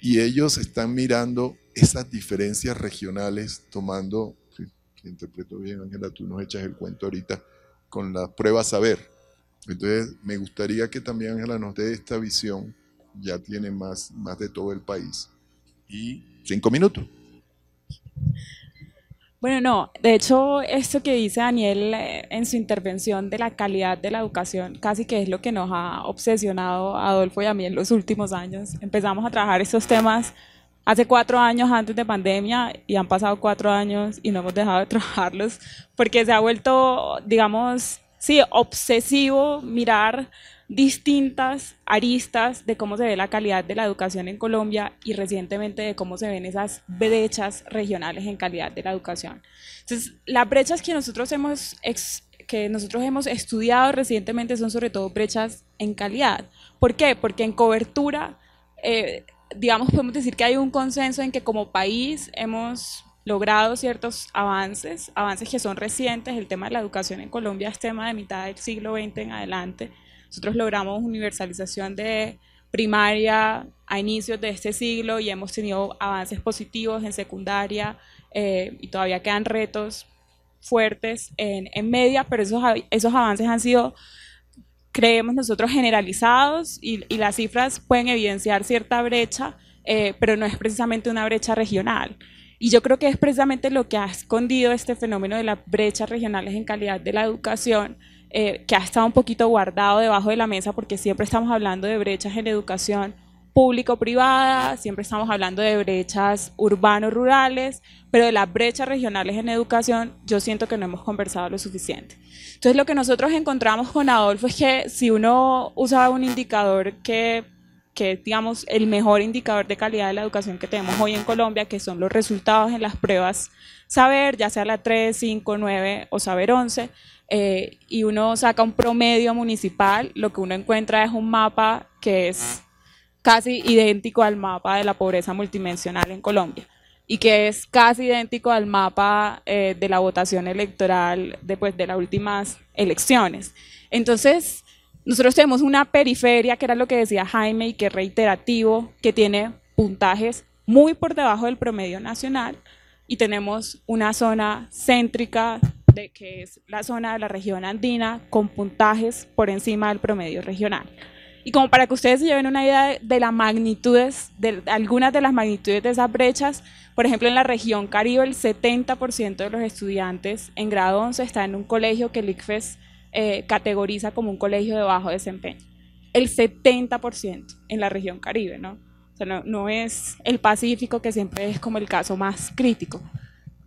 y ellos están mirando esas diferencias regionales tomando, si, interpreto bien Ángela, tú nos echas el cuento ahorita, con la prueba saber. Entonces, me gustaría que también Ángela nos dé esta visión, ya tiene más, más de todo el país. Y cinco minutos. Bueno, no, de hecho, esto que dice Daniel eh, en su intervención de la calidad de la educación, casi que es lo que nos ha obsesionado a Adolfo y a mí en los últimos años. Empezamos a trabajar estos temas hace cuatro años antes de pandemia y han pasado cuatro años y no hemos dejado de trabajarlos porque se ha vuelto, digamos, sí, obsesivo mirar distintas aristas de cómo se ve la calidad de la educación en Colombia y recientemente de cómo se ven esas brechas regionales en calidad de la educación. Entonces, las brechas que nosotros hemos, que nosotros hemos estudiado recientemente son sobre todo brechas en calidad. ¿Por qué? Porque en cobertura, eh, digamos, podemos decir que hay un consenso en que como país hemos logrado ciertos avances, avances que son recientes, el tema de la educación en Colombia es tema de mitad del siglo XX en adelante, nosotros logramos universalización de primaria a inicios de este siglo y hemos tenido avances positivos en secundaria eh, y todavía quedan retos fuertes en, en media, pero esos, esos avances han sido creemos nosotros generalizados y, y, las cifras pueden evidenciar cierta brecha, eh, pero no es precisamente una brecha regional. Y yo creo que es precisamente lo que ha escondido este fenómeno de las brechas regionales en calidad de la educación, eh, que ha estado un poquito guardado debajo de la mesa porque siempre estamos hablando de brechas en educación público-privada, siempre estamos hablando de brechas urbano-rurales, pero de las brechas regionales en educación yo siento que no hemos conversado lo suficiente. Entonces lo que nosotros encontramos con Adolfo es que si uno usa un indicador que que digamos, el mejor indicador de calidad de la educación que tenemos hoy en Colombia, que son los resultados en las pruebas Saber, ya sea la 3, 5, 9 o Saber 11 y uno saca un promedio municipal, lo que uno encuentra es un mapa que es casi idéntico al mapa de la pobreza multidimensional en Colombia y que es casi idéntico al mapa eh, de la votación electoral después de las últimas elecciones. Entonces, nosotros tenemos una periferia, que era lo que decía Jaime, y que es reiterativo, que tiene puntajes muy por debajo del promedio nacional, y tenemos una zona céntrica de que es la zona de la región andina con puntajes por encima del promedio regional. Y como para que ustedes se lleven una idea de, las magnitudes, de, algunas de las magnitudes de esas brechas, por ejemplo, en la región Caribe el 70% de los estudiantes en grado 11 está en un colegio que el ICFES eh, categoriza como un colegio de bajo desempeño. El 70% en la región Caribe, ¿no? O sea, no es el Pacífico que siempre es como el caso más crítico.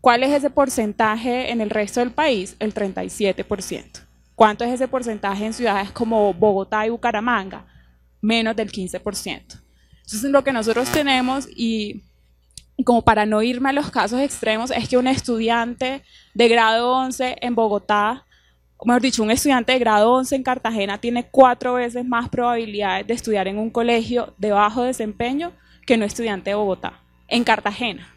¿Cuál es ese porcentaje en el resto del país? El 37%. ¿Cuánto es ese porcentaje en ciudades como Bogotá y Bucaramanga? Menos del 15%. Entonces, lo que nosotros tenemos y como para no irme a los casos extremos, es que un estudiante de grado 11 en Bogotá, o mejor dicho, un estudiante de grado 11 en Cartagena tiene cuatro veces más probabilidades de estudiar en un colegio de bajo desempeño que un estudiante de Bogotá, en Cartagena.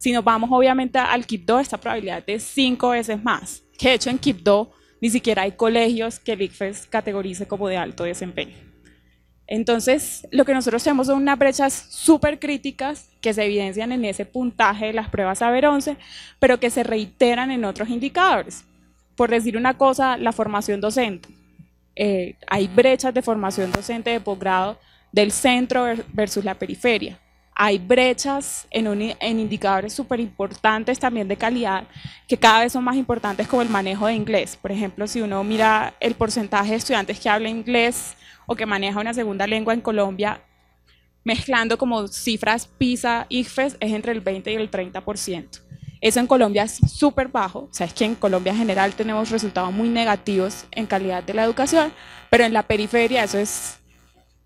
Si nos vamos obviamente al Keep2, esta probabilidad es cinco veces más. Que de hecho en Keep2 ni siquiera hay colegios que el ICFES categorice como de alto desempeño. Entonces, lo que nosotros tenemos son unas brechas súper críticas que se evidencian en ese puntaje de las pruebas ABER 11, pero que se reiteran en otros indicadores. Por decir una cosa, la formación docente. Eh, hay brechas de formación docente de posgrado del centro versus la periferia hay brechas en, en indicadores súper importantes también de calidad que cada vez son más importantes como el manejo de inglés. Por ejemplo, si uno mira el porcentaje de estudiantes que habla inglés o que maneja una segunda lengua en Colombia, mezclando como cifras PISA, IFES, es entre el 20 y el 30%. Eso en Colombia es súper bajo, o sea, es que en Colombia en general tenemos resultados muy negativos en calidad de la educación, pero en la periferia eso es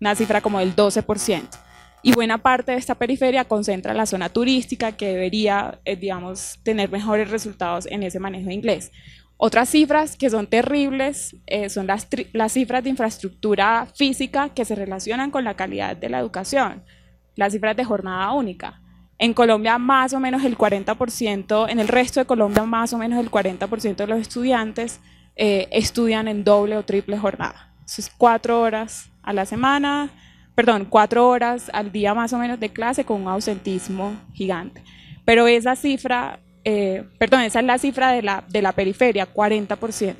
una cifra como del 12% y buena parte de esta periferia concentra la zona turística que debería, eh, digamos, tener mejores resultados en ese manejo de inglés. Otras cifras que son terribles eh, son las, cifras de infraestructura física que se relacionan con la calidad de la educación, las cifras de jornada única. En Colombia más o menos el 40%, en el resto de Colombia más o menos el 40% de los estudiantes eh, estudian en doble o triple jornada. es cuatro horas a la semana, perdón, cuatro horas al día más o menos de clase con un ausentismo gigante. Pero esa cifra, eh, perdón, esa es la cifra de la, de la periferia, 40%.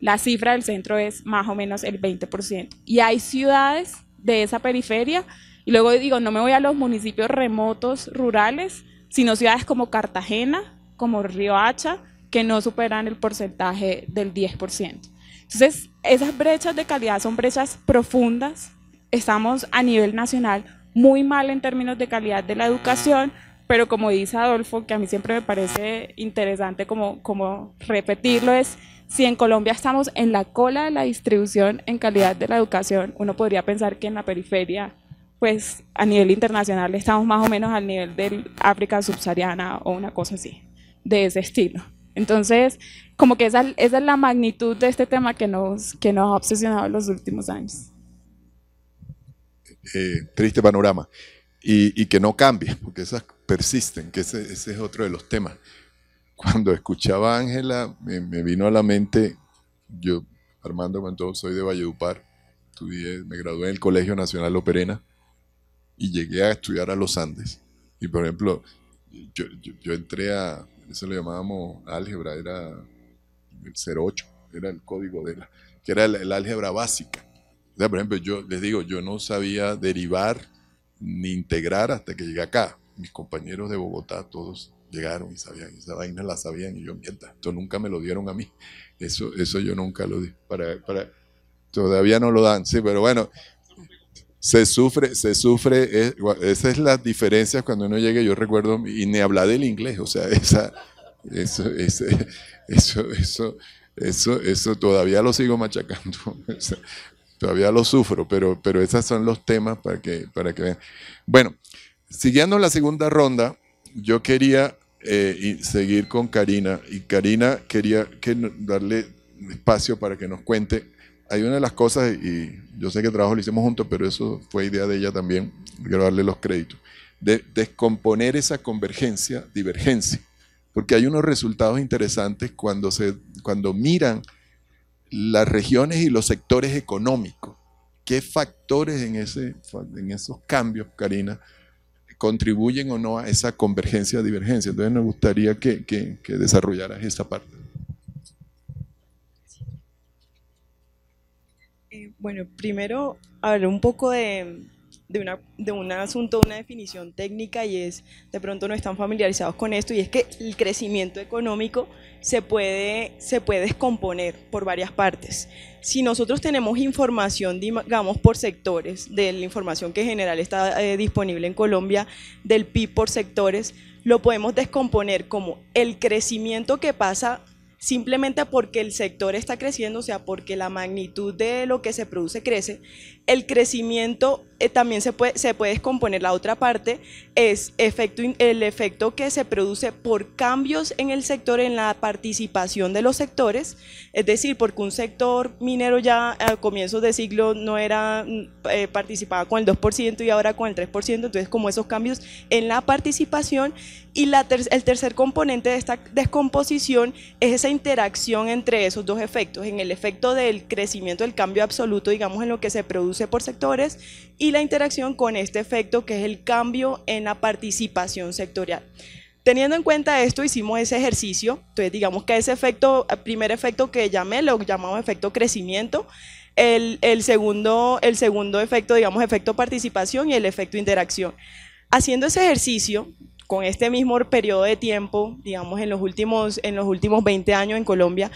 La cifra del centro es más o menos el 20%. Y hay ciudades de esa periferia, y luego digo, no me voy a los municipios remotos rurales, sino ciudades como Cartagena, como Hacha, que no superan el porcentaje del 10%. Entonces, esas brechas de calidad son brechas profundas estamos a nivel nacional muy mal en términos de calidad de la educación, pero como dice Adolfo, que a mí siempre me parece interesante como, como repetirlo, es si en Colombia estamos en la cola de la distribución en calidad de la educación, uno podría pensar que en la periferia, pues a nivel internacional estamos más o menos al nivel del África subsahariana o una cosa así, de ese estilo. Entonces, como que esa, es la magnitud de este tema que nos, que nos ha obsesionado en los últimos años. Eh, triste panorama. Y, que no cambie, porque esas persisten, que ese, es otro de los temas. Cuando escuchaba a Ángela, me, vino a la mente, yo, Armando cuando soy de Valledupar, estudié, me gradué en el Colegio Nacional Operena y llegué a estudiar a los Andes. Y por ejemplo, yo, entré a, eso lo llamábamos álgebra, era el 08, era el código de la, que era el álgebra básica sea, por ejemplo, yo les digo, yo no sabía derivar ni integrar hasta que llegué acá. Mis compañeros de Bogotá, todos llegaron y sabían, esa vaina la sabían, y yo, mierda, esto nunca me lo dieron a mí. Eso, eso yo nunca lo di. Para, todavía no lo dan, sí, pero bueno, se sufre, se sufre, eh, esa es las diferencias cuando uno llega, yo recuerdo, y ni hablar del inglés, o sea, esa, eso, eso, eso, eso, eso todavía lo sigo machacando. todavía lo sufro, pero, pero esos son los temas para que, para que vean. Bueno, siguiendo la segunda ronda, yo quería eh, seguir con Karina, y Karina quería que darle espacio para que nos cuente. Hay una de las cosas, y yo sé que el trabajo lo hicimos juntos, pero eso fue idea de ella también, quiero darle los créditos, de descomponer esa convergencia, divergencia, porque hay unos resultados interesantes cuando, se, cuando miran las regiones y los sectores económicos. ¿Qué factores en, ese, en esos cambios, Karina, contribuyen o no a esa convergencia, divergencia? Entonces me gustaría que, desarrollaras esa parte. Eh, bueno, primero hablar un poco de, de, una, de un asunto, una definición técnica y es, de pronto no están familiarizados con esto, y es que el crecimiento económico se puede, se puede descomponer por varias partes. Si nosotros tenemos información, digamos, por sectores, de la información que en general está eh, disponible en Colombia, del PIB por sectores, lo podemos descomponer como el crecimiento que pasa simplemente porque el sector está creciendo, o sea, porque la magnitud de lo que se produce crece, el crecimiento eh, también se puede, se puede descomponer la otra parte, es efecto, el efecto que se produce por cambios en el sector, en la participación de los sectores, es decir, porque un sector minero ya a comienzos de siglo no era mm, eh, participaba con el 2% y ahora con el 3%, entonces como esos cambios en la participación y la el tercer componente de esta descomposición es esa interacción entre esos dos efectos, en el efecto del crecimiento, del cambio absoluto, digamos, en lo que se produce por sectores y la interacción con este efecto que es el cambio en la participación sectorial. Teniendo en cuenta esto, hicimos ese ejercicio. Entonces, digamos que ese efecto, el primer efecto que llamé, lo llamamos efecto crecimiento. El, segundo, el segundo efecto, digamos, efecto participación y el efecto interacción. Haciendo ese ejercicio, con este mismo periodo de tiempo, digamos, en los últimos, en los últimos 20 años en Colombia,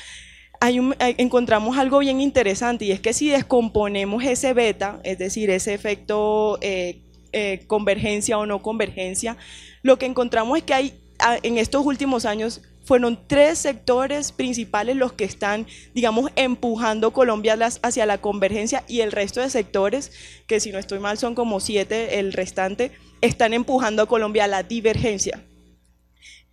eh, encontramos algo bien interesante y es que si descomponemos ese beta, es decir, ese efecto eh, eh, convergencia o no convergencia, lo que encontramos es que hay en estos últimos años fueron tres sectores principales los que están, digamos, empujando Colombia hacia la convergencia y el resto de sectores, que si no estoy mal son como siete el restante, están empujando a Colombia a la divergencia.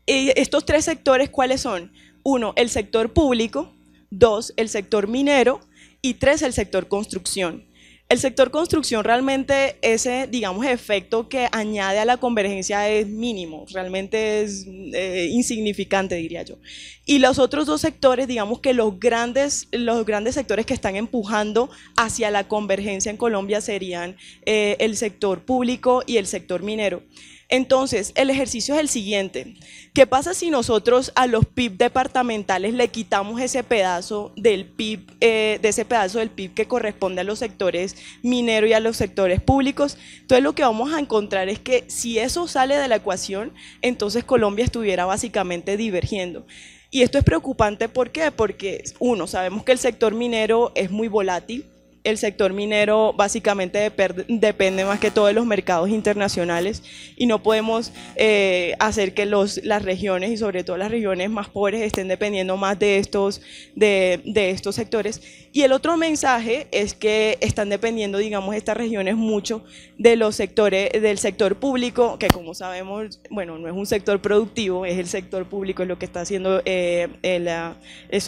Y estos tres sectores, ¿cuáles son? Uno, el sector público, dos, el sector minero y tres, el sector construcción. El sector construcción realmente ese, digamos, efecto que añade a la convergencia es mínimo, realmente es eh, insignificante, diría yo. Y los otros dos sectores, digamos que los grandes, los grandes sectores que están empujando hacia la convergencia en Colombia serían eh, el sector público y el sector minero. Entonces, el ejercicio es el siguiente. ¿Qué pasa si nosotros a los PIB departamentales le quitamos ese pedazo del PIB, eh, de ese pedazo del PIB que corresponde a los sectores mineros y a los sectores públicos? Entonces, lo que vamos a encontrar es que si eso sale de la ecuación, entonces Colombia estuviera básicamente divergiendo. Y esto es preocupante, ¿por qué? Porque, uno, sabemos que el sector minero es muy volátil, el sector minero básicamente depende más que todo de los mercados internacionales y no podemos eh, hacer que los, las regiones y sobre todo las regiones más pobres estén dependiendo más de estos, de, de estos sectores. Y el otro mensaje es que están dependiendo, digamos, estas regiones mucho de los sectores, del sector público, que como sabemos, bueno, no es un sector productivo, es el sector público, es lo que está haciendo, el, eh, eh, es,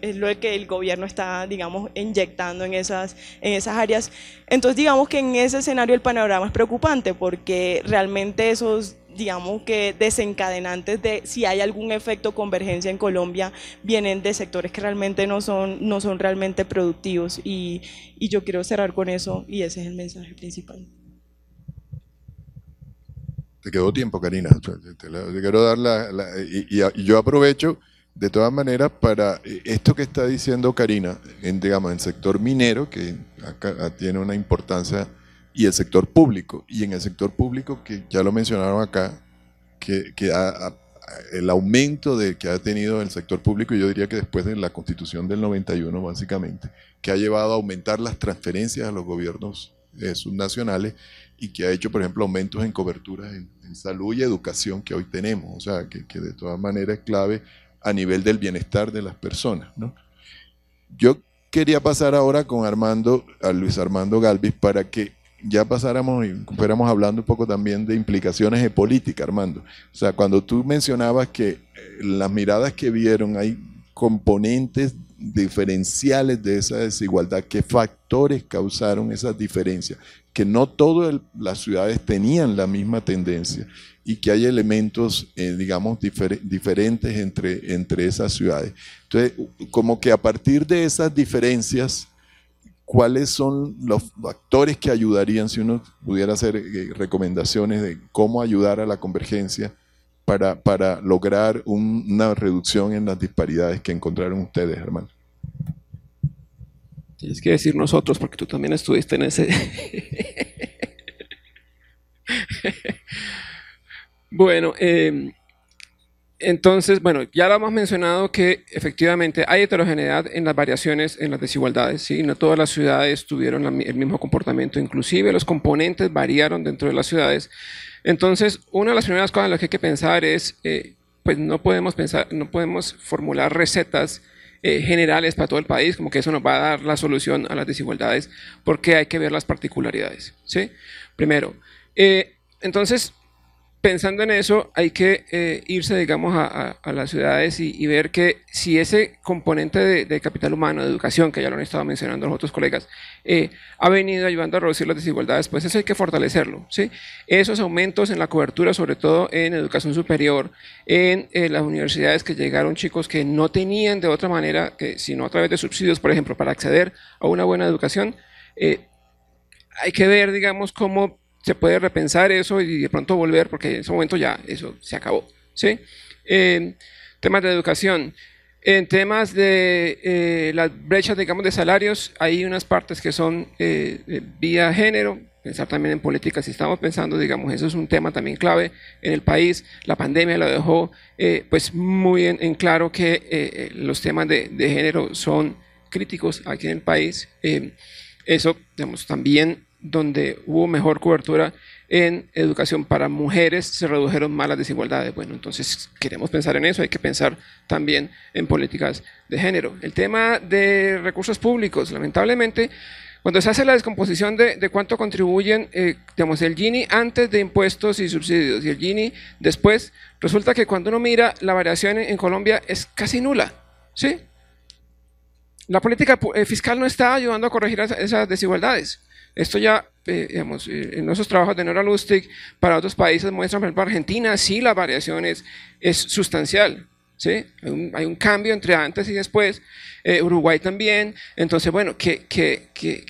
es lo que el gobierno está, digamos, inyectando en esas en esas áreas. Entonces digamos que en ese escenario el panorama es preocupante porque realmente esos digamos que desencadenantes de si hay algún efecto convergencia en Colombia vienen de sectores que realmente no son, no son realmente productivos y, yo quiero cerrar con eso y ese es el mensaje principal. Te quedó tiempo, Karina. Te, quiero dar la, y yo aprovecho de todas maneras, para eh, esto que está diciendo Karina, en, digamos, en el sector minero, que acá ah, tiene una importancia, y el sector público, y en el sector público, que ya lo mencionaron acá, que, el aumento de, que ha tenido el sector público, yo diría que después de la constitución del 91, básicamente, que ha llevado a aumentar las transferencias a los gobiernos eh, subnacionales y que ha hecho, por ejemplo, aumentos en coberturas en, salud y educación que hoy tenemos, o sea, que de todas maneras es clave a nivel del bienestar de las personas. Yo quería pasar ahora con Armando, a Luis Armando Galvis, para que ya pasáramos y fuéramos hablando un poco también de implicaciones de política, Armando. O sea, cuando tú mencionabas que eh, las miradas que vieron hay componentes diferenciales de esa desigualdad, qué factores causaron esas diferencias, que no todas las ciudades tenían la misma tendencia y que hay elementos, eh, digamos, diferentes entre, entre esas ciudades. Entonces, como que a partir de esas diferencias, ¿cuáles son los factores que ayudarían si uno pudiera hacer eh, recomendaciones de cómo ayudar a la convergencia para, para lograr una reducción en las disparidades que encontraron ustedes, hermano? Tienes que decir nosotros, porque tú también estuviste en ese... Bueno, em, entonces, bueno, ya lo hemos mencionado que efectivamente hay heterogeneidad en las variaciones, en las desigualdades, ¿sí? No todas las ciudades tuvieron el mismo comportamiento, inclusive los componentes variaron dentro de las ciudades. Entonces, una de las primeras cosas en las que hay que pensar es, eh, pues no podemos pensar, no podemos formular recetas eh, generales para todo el país, como que eso nos va a dar la solución a las desigualdades, porque hay que ver las particularidades, ¿sí? Primero, eh, entonces, pensando en eso, hay que eh, irse, digamos, a, las ciudades y, ver que si ese componente de, capital humano, de educación, que ya lo han estado mencionando los otros colegas, eh, ha venido ayudando a reducir las desigualdades, pues eso hay que fortalecerlo. ¿sí? Esos aumentos en la cobertura, sobre todo en educación superior, en eh, las universidades que llegaron chicos que no tenían de otra manera, que, sino a través de subsidios, por ejemplo, para acceder a una buena educación, hay que ver, digamos, cómo se puede repensar eso y de pronto volver, porque en ese momento ya eso se acabó. ¿sí? temas de educación. En temas de eh, las brechas, digamos, de salarios, hay unas partes que son eh, vía género, pensar también en política, si estamos pensando, digamos, eso es un tema también clave en el país, la pandemia lo dejó eh, pues muy en, en claro que los temas de, de, género son críticos aquí en el país. eso, digamos, también donde hubo mejor cobertura en educación para mujeres, se redujeron más las desigualdades. Bueno, entonces queremos pensar en eso, hay que pensar también en políticas de género. El tema de recursos públicos, lamentablemente, cuando se hace la descomposición de, cuánto contribuyen, eh, digamos, el Gini antes de impuestos y subsidios y el Gini después, resulta que cuando uno mira la variación en, en Colombia es casi nula, ¿sí? La política eh, fiscal no está ayudando a corregir esas desigualdades. Esto ya, eh, digamos, eh, en nuestros trabajos de Neuralustic para otros países muestran, por ejemplo, Argentina sí la variación es, sustancial. ¿sí? Hay, un, cambio entre antes y después. Eh, Uruguay también. Entonces, bueno, ¿qué,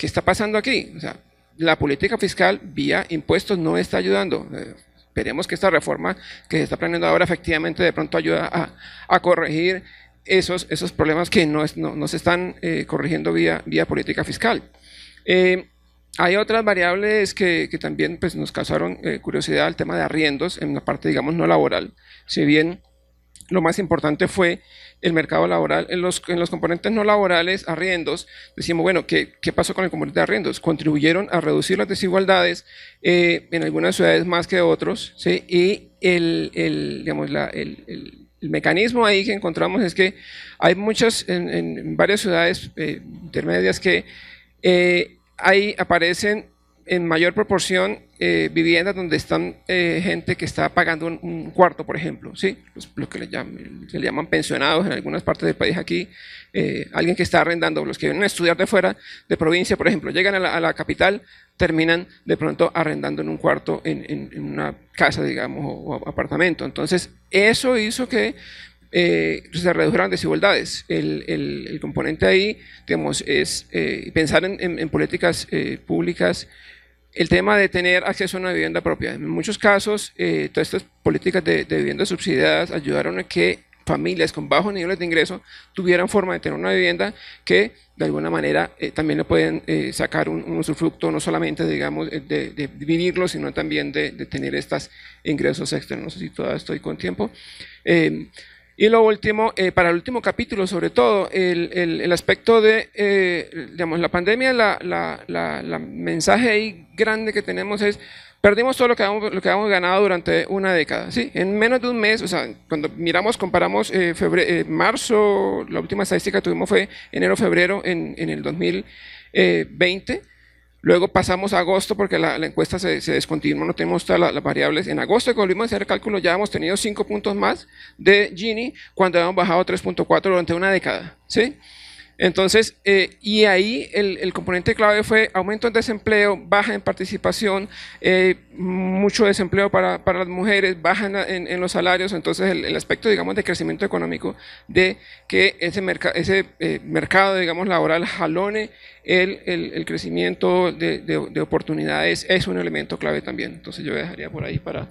está pasando aquí? O sea, la política fiscal vía impuestos no está ayudando. esperemos que esta reforma que se está planeando ahora efectivamente de pronto ayuda a, corregir esos, esos problemas que no, se están corrigiendo vía, vía política fiscal. Hay otras variables que, también pues, nos causaron eh, curiosidad, el tema de arriendos en la parte, digamos, no laboral. Si bien lo más importante fue el mercado laboral. En los, componentes no laborales, arriendos, decimos, bueno, ¿qué, ¿qué, pasó con el componente de arriendos? Contribuyeron a reducir las desigualdades eh, en algunas ciudades más que otros, ¿sí? Y el, mecanismo ahí que encontramos es que hay muchas, en, varias ciudades eh, intermedias que ahí aparecen en mayor proporción eh, viviendas donde están eh, gente que está pagando un, cuarto, por ejemplo, ¿sí? Pues los, que le llaman, pensionados en algunas partes del país aquí, eh, alguien que está arrendando, los que vienen a estudiar de fuera, de provincia, por ejemplo, llegan a la, capital, terminan de pronto arrendando en un cuarto, en, una casa, digamos, o apartamento. Entonces, eso hizo que eh, se redujeron desigualdades. El, componente ahí, digamos, es eh, pensar en, políticas eh, públicas el tema de tener acceso a una vivienda propia. En muchos casos, todas estas políticas de, de, viviendas subsidiadas ayudaron a que familias con bajos niveles de ingreso tuvieran forma de tener una vivienda que de alguna manera también le pueden sacar un, un, usufructo no solamente digamos de, de vivirlo sino también de, de tener estos ingresos externos no sé si todavía estoy con tiempo y lo último, eh, para el último capítulo, sobre todo, el, el, aspecto de, eh, digamos, la pandemia, la, la, la, mensaje ahí grande que tenemos es, perdimos todo lo que habíamos, lo que ganado durante una década, ¿sí? En menos de un mes, o sea, cuando miramos, comparamos eh, marzo, la última estadística que tuvimos fue enero-febrero en, en el 2020, Luego pasamos a agosto porque la, encuesta se, descontinuó, no tenemos todas las, variables. En agosto cuando volvimos a hacer el cálculo ya hemos tenido 5 puntos más de Gini cuando habíamos bajado 3.4 durante una década. ¿sí? Entonces, eh, y ahí el, componente clave fue aumento en desempleo, baja en participación, eh, mucho desempleo para, las mujeres, baja en, los salarios, entonces el, aspecto, digamos, de crecimiento económico de que ese, ese eh, mercado, digamos, laboral jalone el, crecimiento de, oportunidades es un elemento clave también. Entonces yo dejaría por ahí para...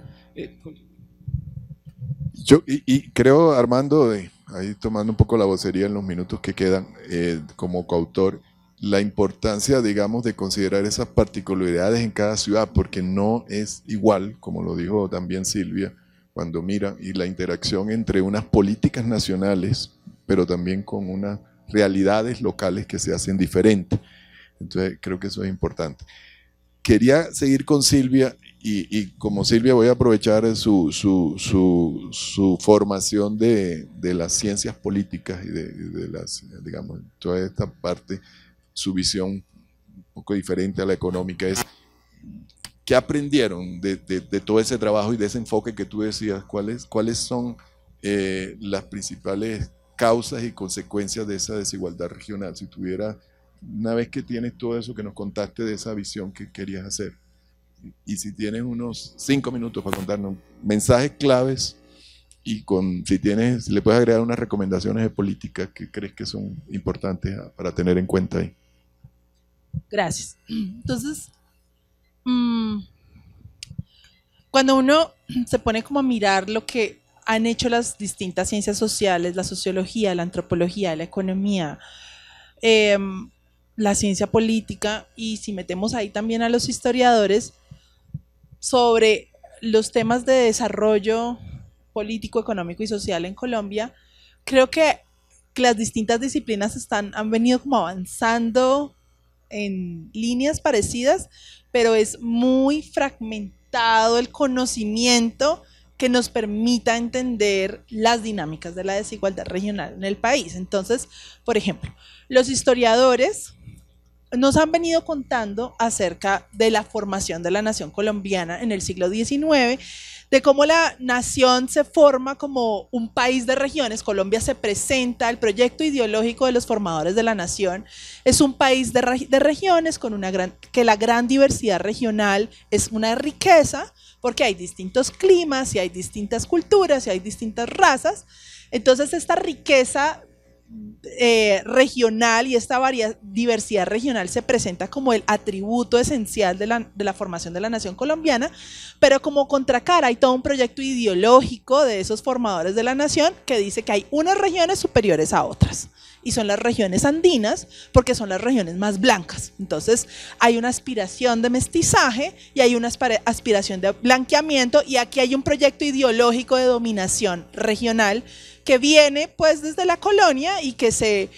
yo, y creo, Armando, de ahí tomando un poco la vocería en los minutos que quedan eh, como coautor, la importancia, digamos, de considerar esas particularidades en cada ciudad, porque no es igual, como lo dijo también Silvia, cuando mira, y la interacción entre unas políticas nacionales, pero también con unas realidades locales que se hacen diferentes. Entonces, creo que eso es importante. Quería seguir con Silvia y, como Silvia voy a aprovechar su, su, su, formación de, de, las ciencias políticas y de, de, las, digamos, toda esta parte, su visión un poco diferente a la económica es, ¿qué aprendieron de, de todo ese trabajo y de ese enfoque que tú decías? ¿Cuáles, cuáles son eh, las principales causas y consecuencias de esa desigualdad regional? Si tuviera, una vez que tienes todo eso que nos contaste de esa visión que querías hacer y si tienes unos cinco minutos para contarnos mensajes claves y con, si tienes, le puedes agregar unas recomendaciones de política que crees que son importantes para tener en cuenta ahí. Gracias. Entonces, mm, cuando uno se pone como a mirar lo que han hecho las distintas ciencias sociales, la sociología, la antropología, la economía, em, la ciencia política, y si metemos ahí también a los historiadores, sobre los temas de desarrollo político, económico y social en Colombia, creo que las distintas disciplinas están, han venido como avanzando en líneas parecidas, pero es muy fragmentado el conocimiento que nos permita entender las dinámicas de la desigualdad regional en el país. Entonces, por ejemplo, los historiadores nos han venido contando acerca de la formación de la nación colombiana en el siglo XIX, de cómo la nación se forma como un país de regiones. Colombia se presenta, el proyecto ideológico de los formadores de la nación es un país de, regiones con una gran, que la gran diversidad regional es una riqueza porque hay distintos climas y hay distintas culturas y hay distintas razas. Entonces esta riqueza eh, regional y esta diversidad regional se presenta como el atributo esencial de la, de la, formación de la nación colombiana, pero como contracara hay todo un proyecto ideológico de esos formadores de la nación que dice que hay unas regiones superiores a otras y son las regiones andinas porque son las regiones más blancas. Entonces hay una aspiración de mestizaje y hay una aspiración de blanqueamiento y aquí hay un proyecto ideológico de dominación regional que viene pues desde la colonia y que se,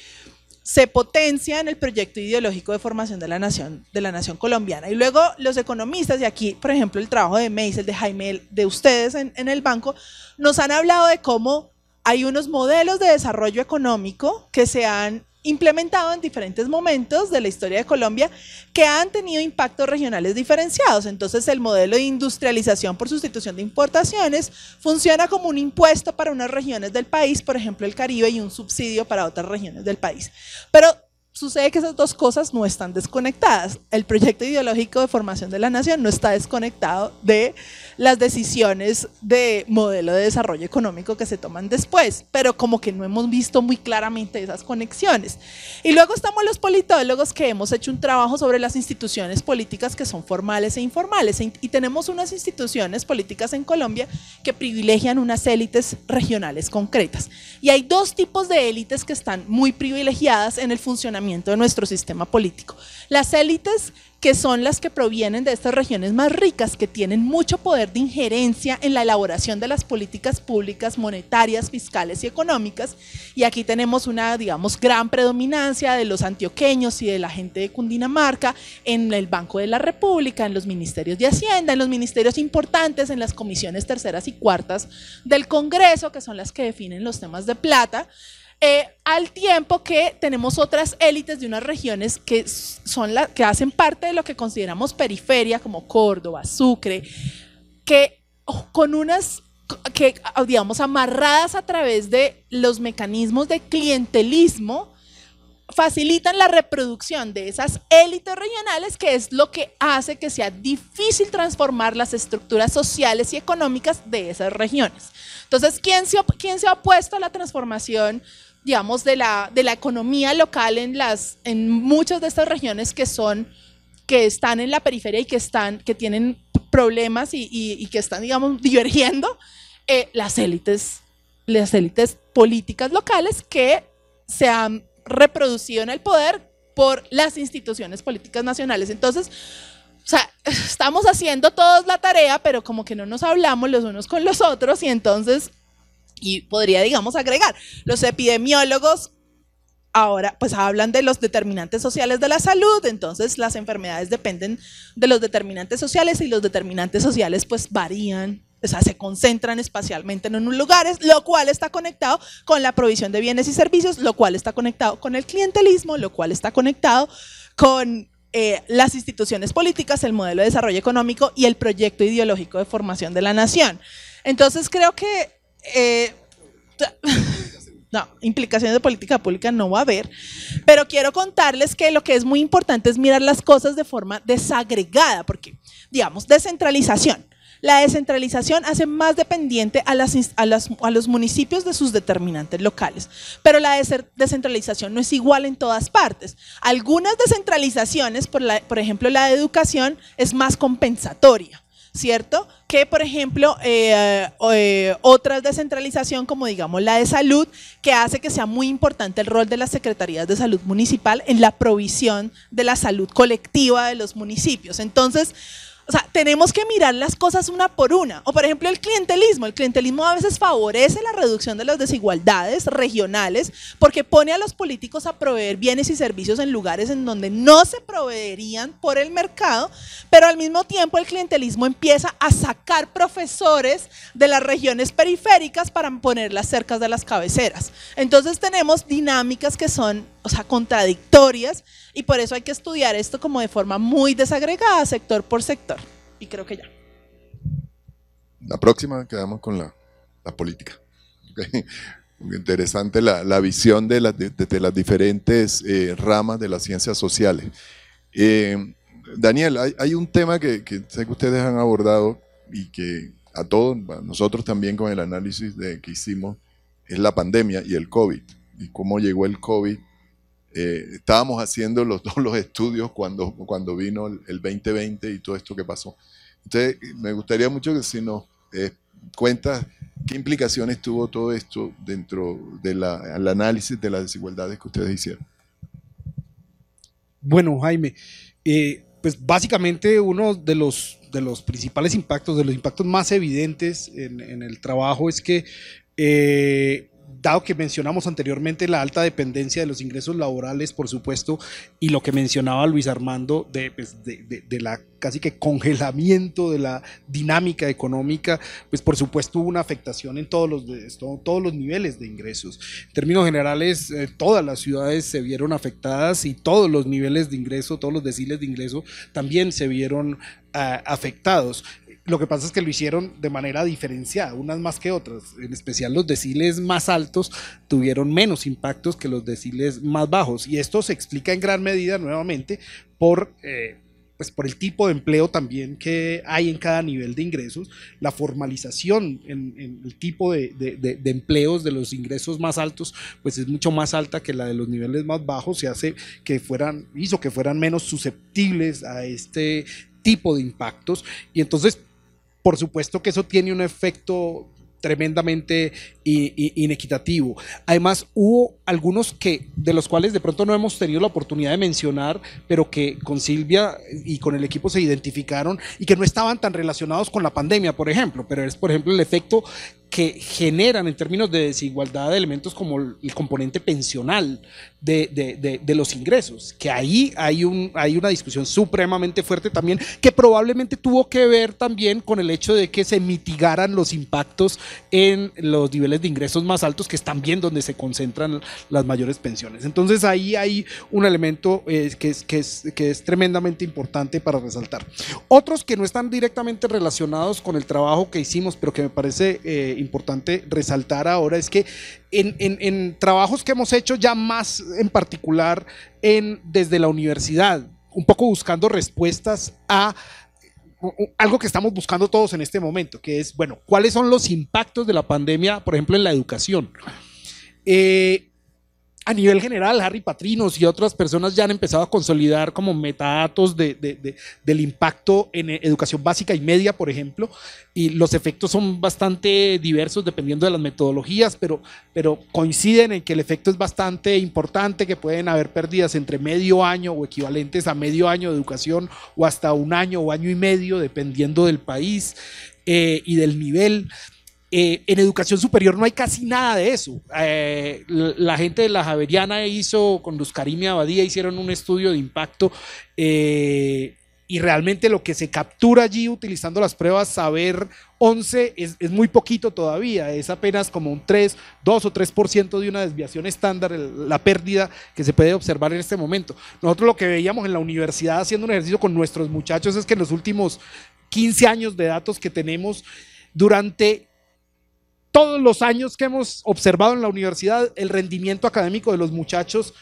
se potencia en el proyecto ideológico de formación de la nación, de la nación colombiana. Y luego los economistas, y aquí, por ejemplo, el trabajo de Meisel, de Jaime, de ustedes en, en, el banco, nos han hablado de cómo hay unos modelos de desarrollo económico que se han implementado en diferentes momentos de la historia de Colombia que han tenido impactos regionales diferenciados. Entonces, el modelo de industrialización por sustitución de importaciones funciona como un impuesto para unas regiones del país, por ejemplo el Caribe, y un subsidio para otras regiones del país. Pero Sucede que esas dos cosas no están desconectadas. El proyecto ideológico de formación de la nación no está desconectado de las decisiones de modelo de desarrollo económico que se toman después, pero como que no hemos visto muy claramente esas conexiones. Y luego estamos los politólogos que hemos hecho un trabajo sobre las instituciones políticas que son formales e informales. Y tenemos unas instituciones políticas en Colombia que privilegian unas élites regionales concretas. Y hay dos tipos de élites que están muy privilegiadas en el funcionamiento de nuestro sistema político. Las élites que son las que provienen de estas regiones más ricas, que tienen mucho poder de injerencia en la elaboración de las políticas públicas, monetarias, fiscales y económicas. Y aquí tenemos una, digamos, gran predominancia de los antioqueños y de la gente de Cundinamarca en el Banco de la República, en los ministerios de Hacienda, en los ministerios importantes, en las comisiones terceras y cuartas del Congreso, que son las que definen los temas de plata. Eh, al tiempo que tenemos otras élites de unas regiones que, son que hacen parte de lo que consideramos periferia, como Córdoba, Sucre, que oh, con unas que ah, digamos amarradas a través de los mecanismos de clientelismo facilitan la reproducción de esas élites regionales, que es lo que hace que sea difícil transformar las estructuras sociales y económicas de esas regiones. Entonces, ¿quién se, se ha opuesto a la transformación? digamos, de la, de la economía local en, las, en muchas de estas regiones que son, que están en la periferia y que, están, que tienen problemas y, que están, digamos, divergiendo, eh, las élites, las élites políticas locales que se han reproducido en el poder por las instituciones políticas nacionales. Entonces, o sea, estamos haciendo todos la tarea, pero como que no nos hablamos los unos con los otros y entonces, y podría, digamos, agregar, los epidemiólogos ahora pues hablan de los determinantes sociales de la salud, entonces las enfermedades dependen de los determinantes sociales y los determinantes sociales pues varían, o sea, se concentran espacialmente en unos lugares, lo cual está conectado con la provisión de bienes y servicios, lo cual está conectado con el clientelismo, lo cual está conectado con eh, las instituciones políticas, el modelo de desarrollo económico y el proyecto ideológico de formación de la nación. Entonces creo que... Eh, no, implicaciones de política pública no va a haber, pero quiero contarles que lo que es muy importante es mirar las cosas de forma desagregada, porque, digamos, descentralización. La descentralización hace más dependiente a, los municipios de sus determinantes locales, pero la descentralización no es igual en todas partes. Algunas descentralizaciones, por, ejemplo la de educación, es más compensatoria. ¿cierto? Que, por ejemplo, eh, eh, otras otra descentralización, como digamos la de salud, que hace que sea muy importante el rol de las secretarías de salud municipal en la provisión de la salud colectiva de los municipios. Entonces, o sea, tenemos que mirar las cosas una por una. O por ejemplo el clientelismo. El clientelismo a veces favorece la reducción de las desigualdades regionales porque pone a los políticos a proveer bienes y servicios en lugares en donde no se proveerían por el mercado, pero al mismo tiempo el clientelismo empieza a sacar profesores de las regiones periféricas para ponerlas cerca de las cabeceras. Entonces tenemos dinámicas que son, o sea, contradictorias y por eso hay que estudiar esto como de forma muy desagregada, sector por sector. Y creo que ya. La próxima quedamos con la, la política. interesante la, la, visión de, de, las diferentes eh, ramas de las ciencias sociales. Eh, Daniel, hay, un tema que, que, sé que ustedes han abordado y que a todos, nosotros también con el análisis de, que hicimos, es la pandemia y el COVID, y cómo llegó el COVID eh, estábamos haciendo los dos los estudios cuando, cuando vino el, 2020 y todo esto que pasó. Entonces, me gustaría mucho que si nos eh, cuentas qué implicaciones tuvo todo esto dentro del análisis de las desigualdades que ustedes hicieron. Bueno, Jaime, eh, pues básicamente uno de los, de los principales impactos, de los impactos más evidentes en el trabajo es que dado que mencionamos anteriormente la alta dependencia de los ingresos laborales, por supuesto, y lo que mencionaba Luis Armando de, pues, la casi que congelamiento de la dinámica económica, pues por supuesto hubo una afectación en todos los, todos los niveles de ingresos. En términos generales, eh, todas las ciudades se vieron afectadas y todos los niveles de ingreso, todos los deciles de ingreso también se vieron eh, afectados. Lo que pasa es que lo hicieron de manera diferenciada, unas más que otras. En especial los deciles más altos tuvieron menos impactos que los deciles más bajos. Y esto se explica en gran medida nuevamente por... Eh, pues por el tipo de empleo también que hay en cada nivel de ingresos, la formalización en, el tipo de, empleos de los ingresos más altos, pues es mucho más alta que la de los niveles más bajos, se hace que fueran, hizo que fueran menos susceptibles a este tipo de impactos y entonces por supuesto que eso tiene un efecto tremendamente inequitativo. Además, hubo algunos que, de los cuales de pronto no hemos tenido la oportunidad de mencionar, pero que con Silvia y con el equipo se identificaron y que no estaban tan relacionados con la pandemia, por ejemplo, pero es, por ejemplo, el efecto que generan en términos de desigualdad de elementos como el componente pensional de, de, de, los ingresos, que ahí hay, un, hay una discusión supremamente fuerte también, que probablemente tuvo que ver también con el hecho de que se mitigaran los impactos en los niveles de ingresos más altos, que es también donde se concentran las mayores pensiones. Entonces ahí hay un elemento eh, que, es, que, es, que es tremendamente importante para resaltar. Otros que no están directamente relacionados con el trabajo que hicimos, pero que me parece importante, eh, importante resaltar ahora es que en, trabajos que hemos hecho ya más en particular en, desde la universidad, un poco buscando respuestas a algo que estamos buscando todos en este momento, que es, bueno, ¿cuáles son los impactos de la pandemia, por ejemplo, en la educación? Eh, a nivel general, Harry Patrinos y otras personas ya han empezado a consolidar como metadatos del impacto en e, educación básica y media, por ejemplo, y los efectos son bastante diversos dependiendo de las metodologías, pero, coinciden en que el efecto es bastante importante, que pueden haber pérdidas entre medio año o equivalentes a medio año de educación o hasta un año o año y medio, dependiendo del país eh, y del nivel. Eh, en educación superior no hay casi nada de eso. Eh, la gente de la Javeriana hizo, con Luz y Abadía, hicieron un estudio de impacto eh, y realmente lo que se captura allí utilizando las pruebas Saber 11 es, muy poquito todavía, es apenas como un 3, 2 o 3% de una desviación estándar, la pérdida que se puede observar en este momento. Nosotros lo que veíamos en la universidad haciendo un ejercicio con nuestros muchachos es que en los últimos 15 años de datos que tenemos, durante todos los años que hemos observado en la universidad, el rendimiento académico de los muchachos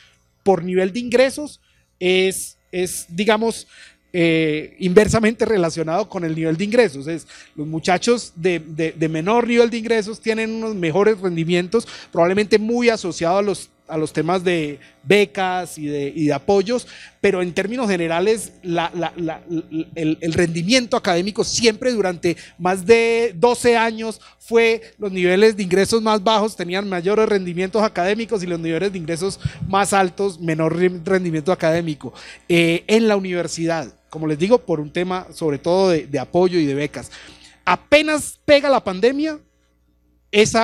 por nivel de ingresos es, es digamos, eh, inversamente relacionado con el nivel de ingresos. Es, los muchachos de, de, menor nivel de ingresos tienen unos mejores rendimientos, probablemente muy asociados a los a los temas de becas y de, apoyos, pero en términos generales el, rendimiento académico siempre durante más de 12 años fue los niveles de ingresos más bajos tenían mayores rendimientos académicos y los niveles de ingresos más altos menor rendimiento académico eh, en la universidad, como les digo, por un tema sobre todo de, apoyo y de becas. Apenas pega la pandemia, ese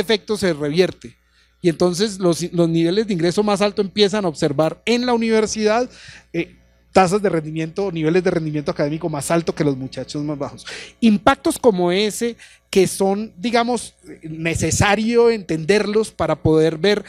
efecto se revierte y entonces los, niveles de ingreso más alto empiezan a observar en la universidad eh, tasas de rendimiento niveles de rendimiento académico más alto que los muchachos más bajos. Impactos como ese que son, digamos, necesario entenderlos para poder ver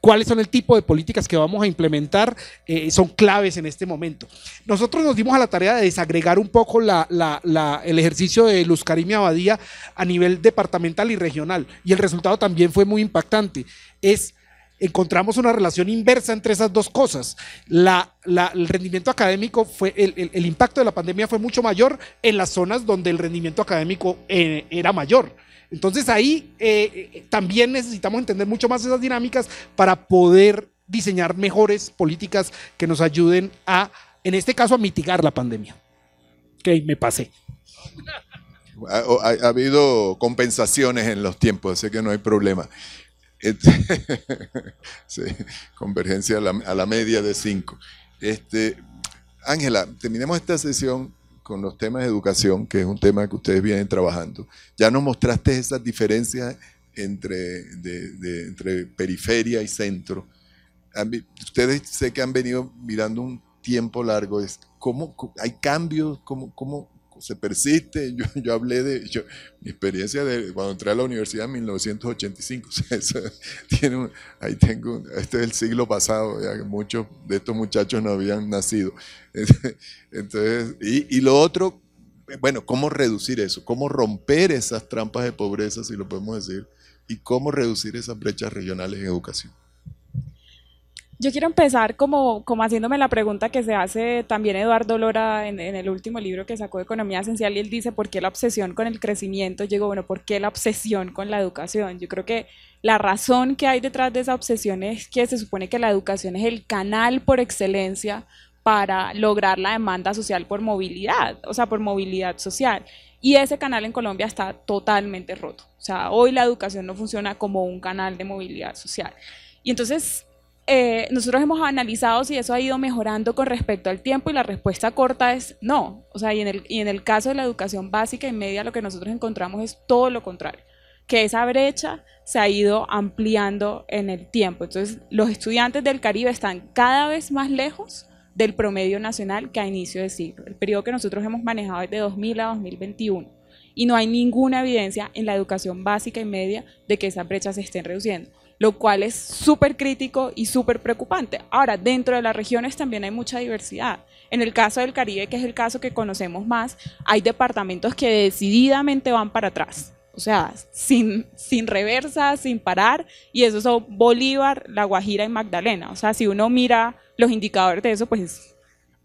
cuáles son el tipo de políticas que vamos a implementar, eh, son claves en este momento. Nosotros nos dimos a la tarea de desagregar un poco el ejercicio de Luz Carimia Abadía a nivel departamental y regional, y el resultado también fue muy impactante es encontramos una relación inversa entre esas dos cosas. La, el rendimiento académico fue, el, el, impacto de la pandemia fue mucho mayor en las zonas donde el rendimiento académico eh, era mayor. Entonces ahí eh, eh, también necesitamos entender mucho más esas dinámicas para poder diseñar mejores políticas que nos ayuden a, en este caso, a mitigar la pandemia. Ok, me pasé. Ha, ha habido compensaciones en los tiempos, así que no hay problema. Este, convergencia a la, media de 5. Este, Ángela, terminemos esta sesión con los temas de educación, que es un tema que ustedes vienen trabajando. Ya nos mostraste esas diferencias entre, entre periferia y centro. Ustedes sé que han venido mirando un tiempo largo. ¿Cómo hay cambios? ¿Cómo, cómo se persiste. Yo, hablé de mi experiencia de cuando entré a la universidad en 1985. O sea, tiene ahí tengo, este es el siglo pasado, ya muchos de estos muchachos no habían nacido. Entonces, y, y lo otro, bueno, ¿cómo reducir eso? ¿Cómo romper esas trampas de pobreza, si lo podemos decir? ¿Y cómo reducir esas brechas regionales en educación? Yo quiero empezar como, como haciéndome la pregunta que se hace también Eduardo Lora en, el último libro que sacó de Economía Esencial y él dice, ¿por qué la obsesión con el crecimiento? llegó? bueno, ¿por qué la obsesión con la educación? Yo creo que la razón que hay detrás de esa obsesión es que se supone que la educación es el canal por excelencia para lograr la demanda social por movilidad, o sea, por movilidad social. Y ese canal en Colombia está totalmente roto. O sea, hoy la educación no funciona como un canal de movilidad social. Y entonces eh, nosotros hemos analizado si eso ha ido mejorando con respecto al tiempo y la respuesta corta es no. O sea, y en el, y en el caso de la educación básica y media lo que nosotros encontramos es todo lo contrario que esa brecha se ha ido ampliando en el tiempo. Entonces, los estudiantes del Caribe están cada vez más lejos del promedio nacional que a inicio de siglo. El periodo que nosotros hemos manejado es de 2000 a 2021. Y no hay ninguna evidencia en la educación básica y media de que esa brecha se esté reduciendo lo cual es súper crítico y súper preocupante. Ahora, dentro de las regiones también hay mucha diversidad. En el caso del Caribe, que es el caso que conocemos más, hay departamentos que decididamente van para atrás. O sea, sin, sin reversa, sin parar, y esos son Bolívar, La Guajira y Magdalena. O sea, si uno mira los indicadores de eso, pues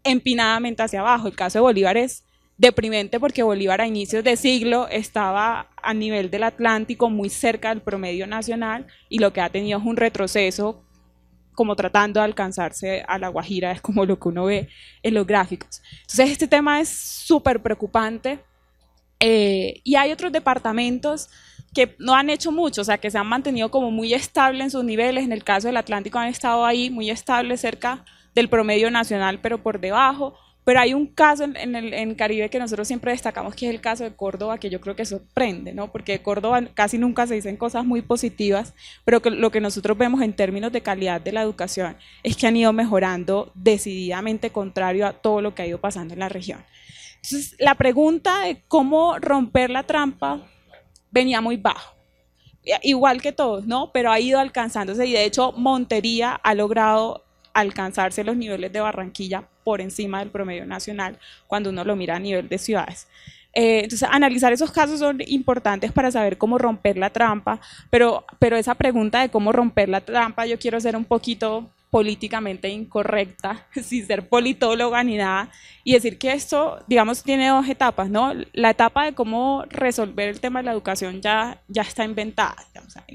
empinadamente hacia abajo. El caso de Bolívar es deprimente porque Bolívar a inicios de siglo estaba a nivel del Atlántico, muy cerca del promedio nacional, y lo que ha tenido es un retroceso como tratando de alcanzarse a la Guajira, es como lo que uno ve en los gráficos. Entonces este tema es súper preocupante eh, y hay otros departamentos que no han hecho mucho, o sea, que se han mantenido como muy estable en sus niveles, en el caso del Atlántico han estado ahí muy estable cerca del promedio nacional, pero por debajo, pero hay un caso en, el Caribe que nosotros siempre destacamos, que es el caso de Córdoba, que yo creo que sorprende, ¿no? Porque Córdoba casi nunca se dicen cosas muy positivas, pero que lo que nosotros vemos en términos de calidad de la educación es que han ido mejorando decididamente contrario a todo lo que ha ido pasando en la región. Entonces, la pregunta de cómo romper la trampa venía muy bajo igual que todos, ¿no? Pero ha ido alcanzándose y de hecho Montería ha logrado alcanzarse los niveles de Barranquilla por encima del promedio nacional cuando uno lo mira a nivel de ciudades. Eh, entonces, analizar esos casos son importantes para saber cómo romper la trampa, pero, pero esa pregunta de cómo romper la trampa, yo quiero ser un poquito políticamente incorrecta, sin ser politóloga ni nada, y decir que esto, digamos, tiene dos etapas, ¿no? La etapa de cómo resolver el tema de la educación ya, ya está inventada,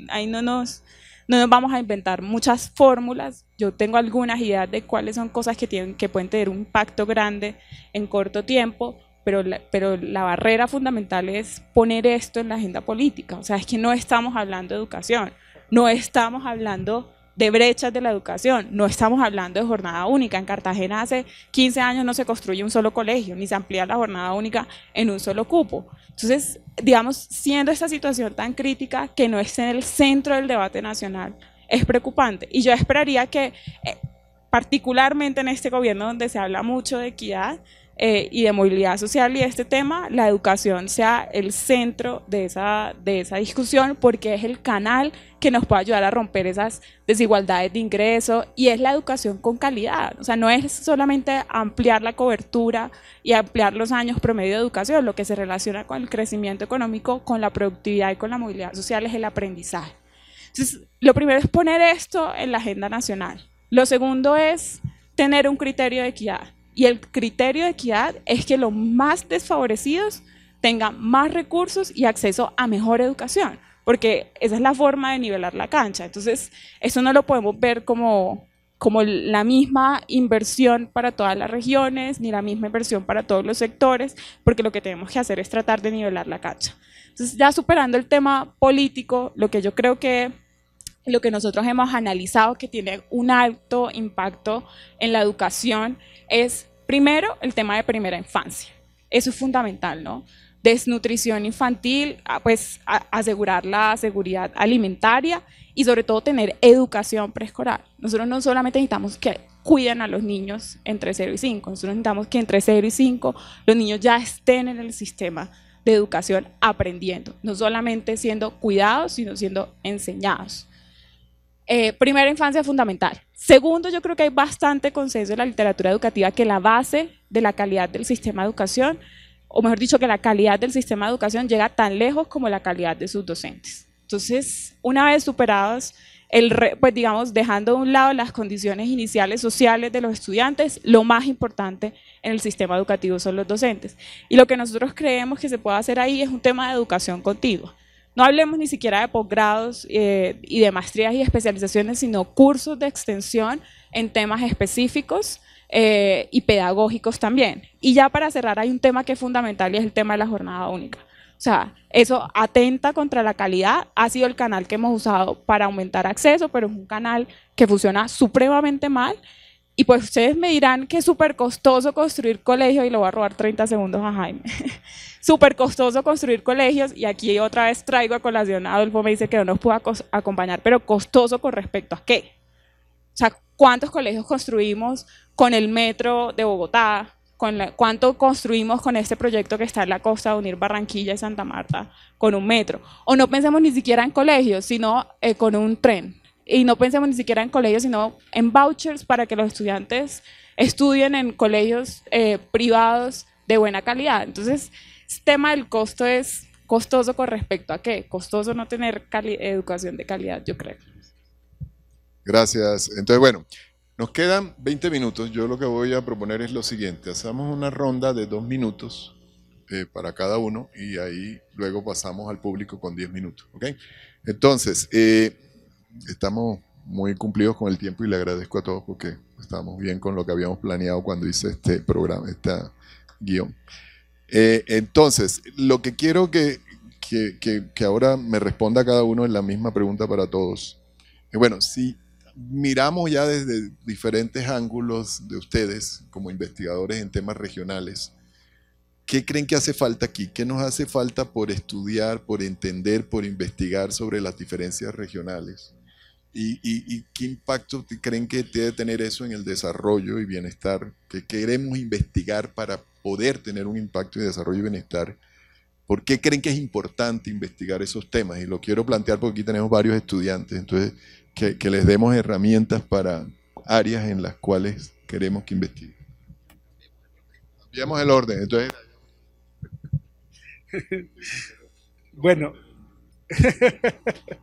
ahí no nos no nos vamos a inventar muchas fórmulas. Yo tengo algunas ideas de cuáles son cosas que, tienen, que pueden tener un impacto grande en corto tiempo, pero pero la barrera fundamental es poner esto en la agenda política. O sea, es que no estamos hablando de educación, no estamos hablando de brechas de la educación. No estamos hablando de jornada única. En Cartagena hace 15 años no se construye un solo colegio, ni se amplía la jornada única en un solo cupo. Entonces, digamos, siendo esta situación tan crítica que no esté en el centro del debate nacional, es preocupante. Y yo esperaría que, eh, particularmente en este gobierno donde se habla mucho de equidad, eh, y de movilidad social y este tema, la educación sea el centro de esa, de esa discusión porque es el canal que nos puede ayudar a romper esas desigualdades de ingreso y es la educación con calidad. O sea, no es solamente ampliar la cobertura y ampliar los años promedio de educación, lo que se relaciona con el crecimiento económico, con la productividad y con la movilidad social es el aprendizaje. Entonces, lo primero es poner esto en la agenda nacional. Lo segundo es tener un criterio de equidad. Y el criterio de equidad es que los más desfavorecidos tengan más recursos y acceso a mejor educación, porque esa es la forma de nivelar la cancha. Entonces, eso no lo podemos ver como, como la misma inversión para todas las regiones, ni la misma inversión para todos los sectores, porque lo que tenemos que hacer es tratar de nivelar la cancha. Entonces, ya superando el tema político, lo que yo creo que lo que nosotros hemos analizado que tiene un alto impacto en la educación es primero el tema de primera infancia. Eso es fundamental, ¿no? Desnutrición infantil, ah, pues asegurar la seguridad alimentaria y sobre todo tener educación preescolar. Nosotros no solamente necesitamos que cuiden a los niños entre 0 y 5, nosotros necesitamos que entre 0 y 5 los niños ya estén en el sistema de educación aprendiendo, no solamente siendo cuidados, sino siendo enseñados. Eh, primera infancia fundamental. Segundo, yo creo que hay bastante consenso en la literatura educativa que la base de la calidad del sistema de educación, o mejor dicho, que la calidad del sistema de educación llega tan lejos como la calidad de sus docentes. Entonces, una vez superados, el pues digamos, dejando a un lado las condiciones iniciales sociales de los estudiantes, lo más importante en el sistema educativo son los docentes. Y lo que nosotros creemos que se puede hacer ahí es un tema de educación continua no hablemos ni siquiera de posgrados eh, y de maestrías y especializaciones, sino cursos de extensión en temas específicos eh, y pedagógicos también. Y ya para cerrar, hay un tema que es fundamental y es el tema de la jornada única. O sea, eso atenta contra la calidad. Ha sido el canal que hemos usado para aumentar acceso, pero es un canal que funciona supremamente mal y pues ustedes me dirán que es súper costoso construir colegios, y lo voy a robar 30 segundos a Jaime, súper costoso construir colegios, y aquí otra vez traigo a colación, Adolfo me dice que no nos puede acompañar, pero costoso con respecto a qué. O sea, ¿cuántos colegios construimos con el metro de Bogotá? ¿Cuánto construimos con este proyecto que está en la costa de unir Barranquilla y Santa Marta con un metro? O no pensemos ni siquiera en colegios, sino eh, con un tren, y no pensemos ni siquiera en colegios, sino en vouchers para que los estudiantes estudien en colegios eh, privados de buena calidad. Entonces, el este tema del costo es costoso con respecto a qué? Costoso no tener educación de calidad, yo creo. Gracias. Entonces, bueno, nos quedan 20 minutos. Yo lo que voy a proponer es lo siguiente. Hacemos una ronda de dos minutos eh, para cada uno y ahí luego pasamos al público con 10 minutos. ¿ok? Entonces, eh, estamos muy cumplidos con el tiempo y le agradezco a todos porque estábamos bien con lo que habíamos planeado cuando hice este programa, este guión. Eh, entonces, lo que quiero que, ahora me responda cada uno es la misma pregunta para todos. Eh, bueno, si miramos ya desde diferentes ángulos de ustedes como investigadores en temas regionales, ¿qué creen que hace falta aquí? ¿Qué nos hace falta por estudiar, por entender, por investigar sobre las diferencias regionales? ¿Y, qué impacto creen que debe tener eso en el desarrollo y bienestar? ¿Qué queremos investigar para poder tener un impacto en desarrollo y bienestar? ¿Por qué creen que es importante investigar esos temas? Y lo quiero plantear porque aquí tenemos varios estudiantes, entonces que, que les demos herramientas para áreas en las cuales queremos que investiguen. Cambiamos el orden, entonces. bueno,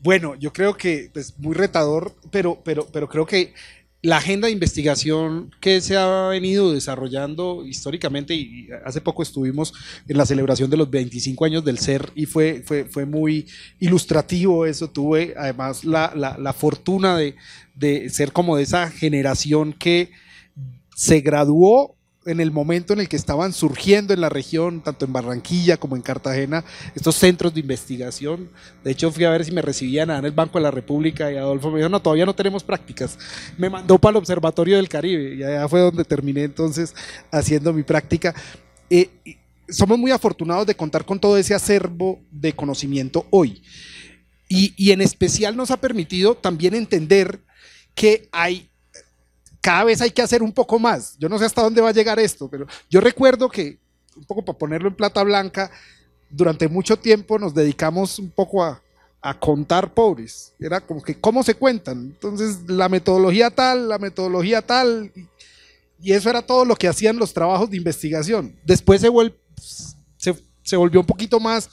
Bueno, yo creo que es pues, muy retador, pero, pero, pero creo que la agenda de investigación que se ha venido desarrollando históricamente y hace poco estuvimos en la celebración de los 25 años del SER y fue, fue, fue muy ilustrativo eso, tuve además la, la, la fortuna de, de, ser como de esa generación que se graduó en el momento en el que estaban surgiendo en la región, tanto en Barranquilla como en Cartagena, estos centros de investigación. De hecho, fui a ver si me recibían en el Banco de la República y Adolfo me dijo, no, todavía no tenemos prácticas. Me mandó para el Observatorio del Caribe y allá fue donde terminé entonces haciendo mi práctica. Eh, somos muy afortunados de contar con todo ese acervo de conocimiento hoy. Y, y en especial nos ha permitido también entender que hay cada vez hay que hacer un poco más. Yo no sé hasta dónde va a llegar esto, pero yo recuerdo que, un poco para ponerlo en plata blanca, durante mucho tiempo nos dedicamos un poco a, contar pobres. Era como que, ¿cómo se cuentan? Entonces, la metodología tal, la metodología tal. Y eso era todo lo que hacían los trabajos de investigación. Después se volvió un poquito más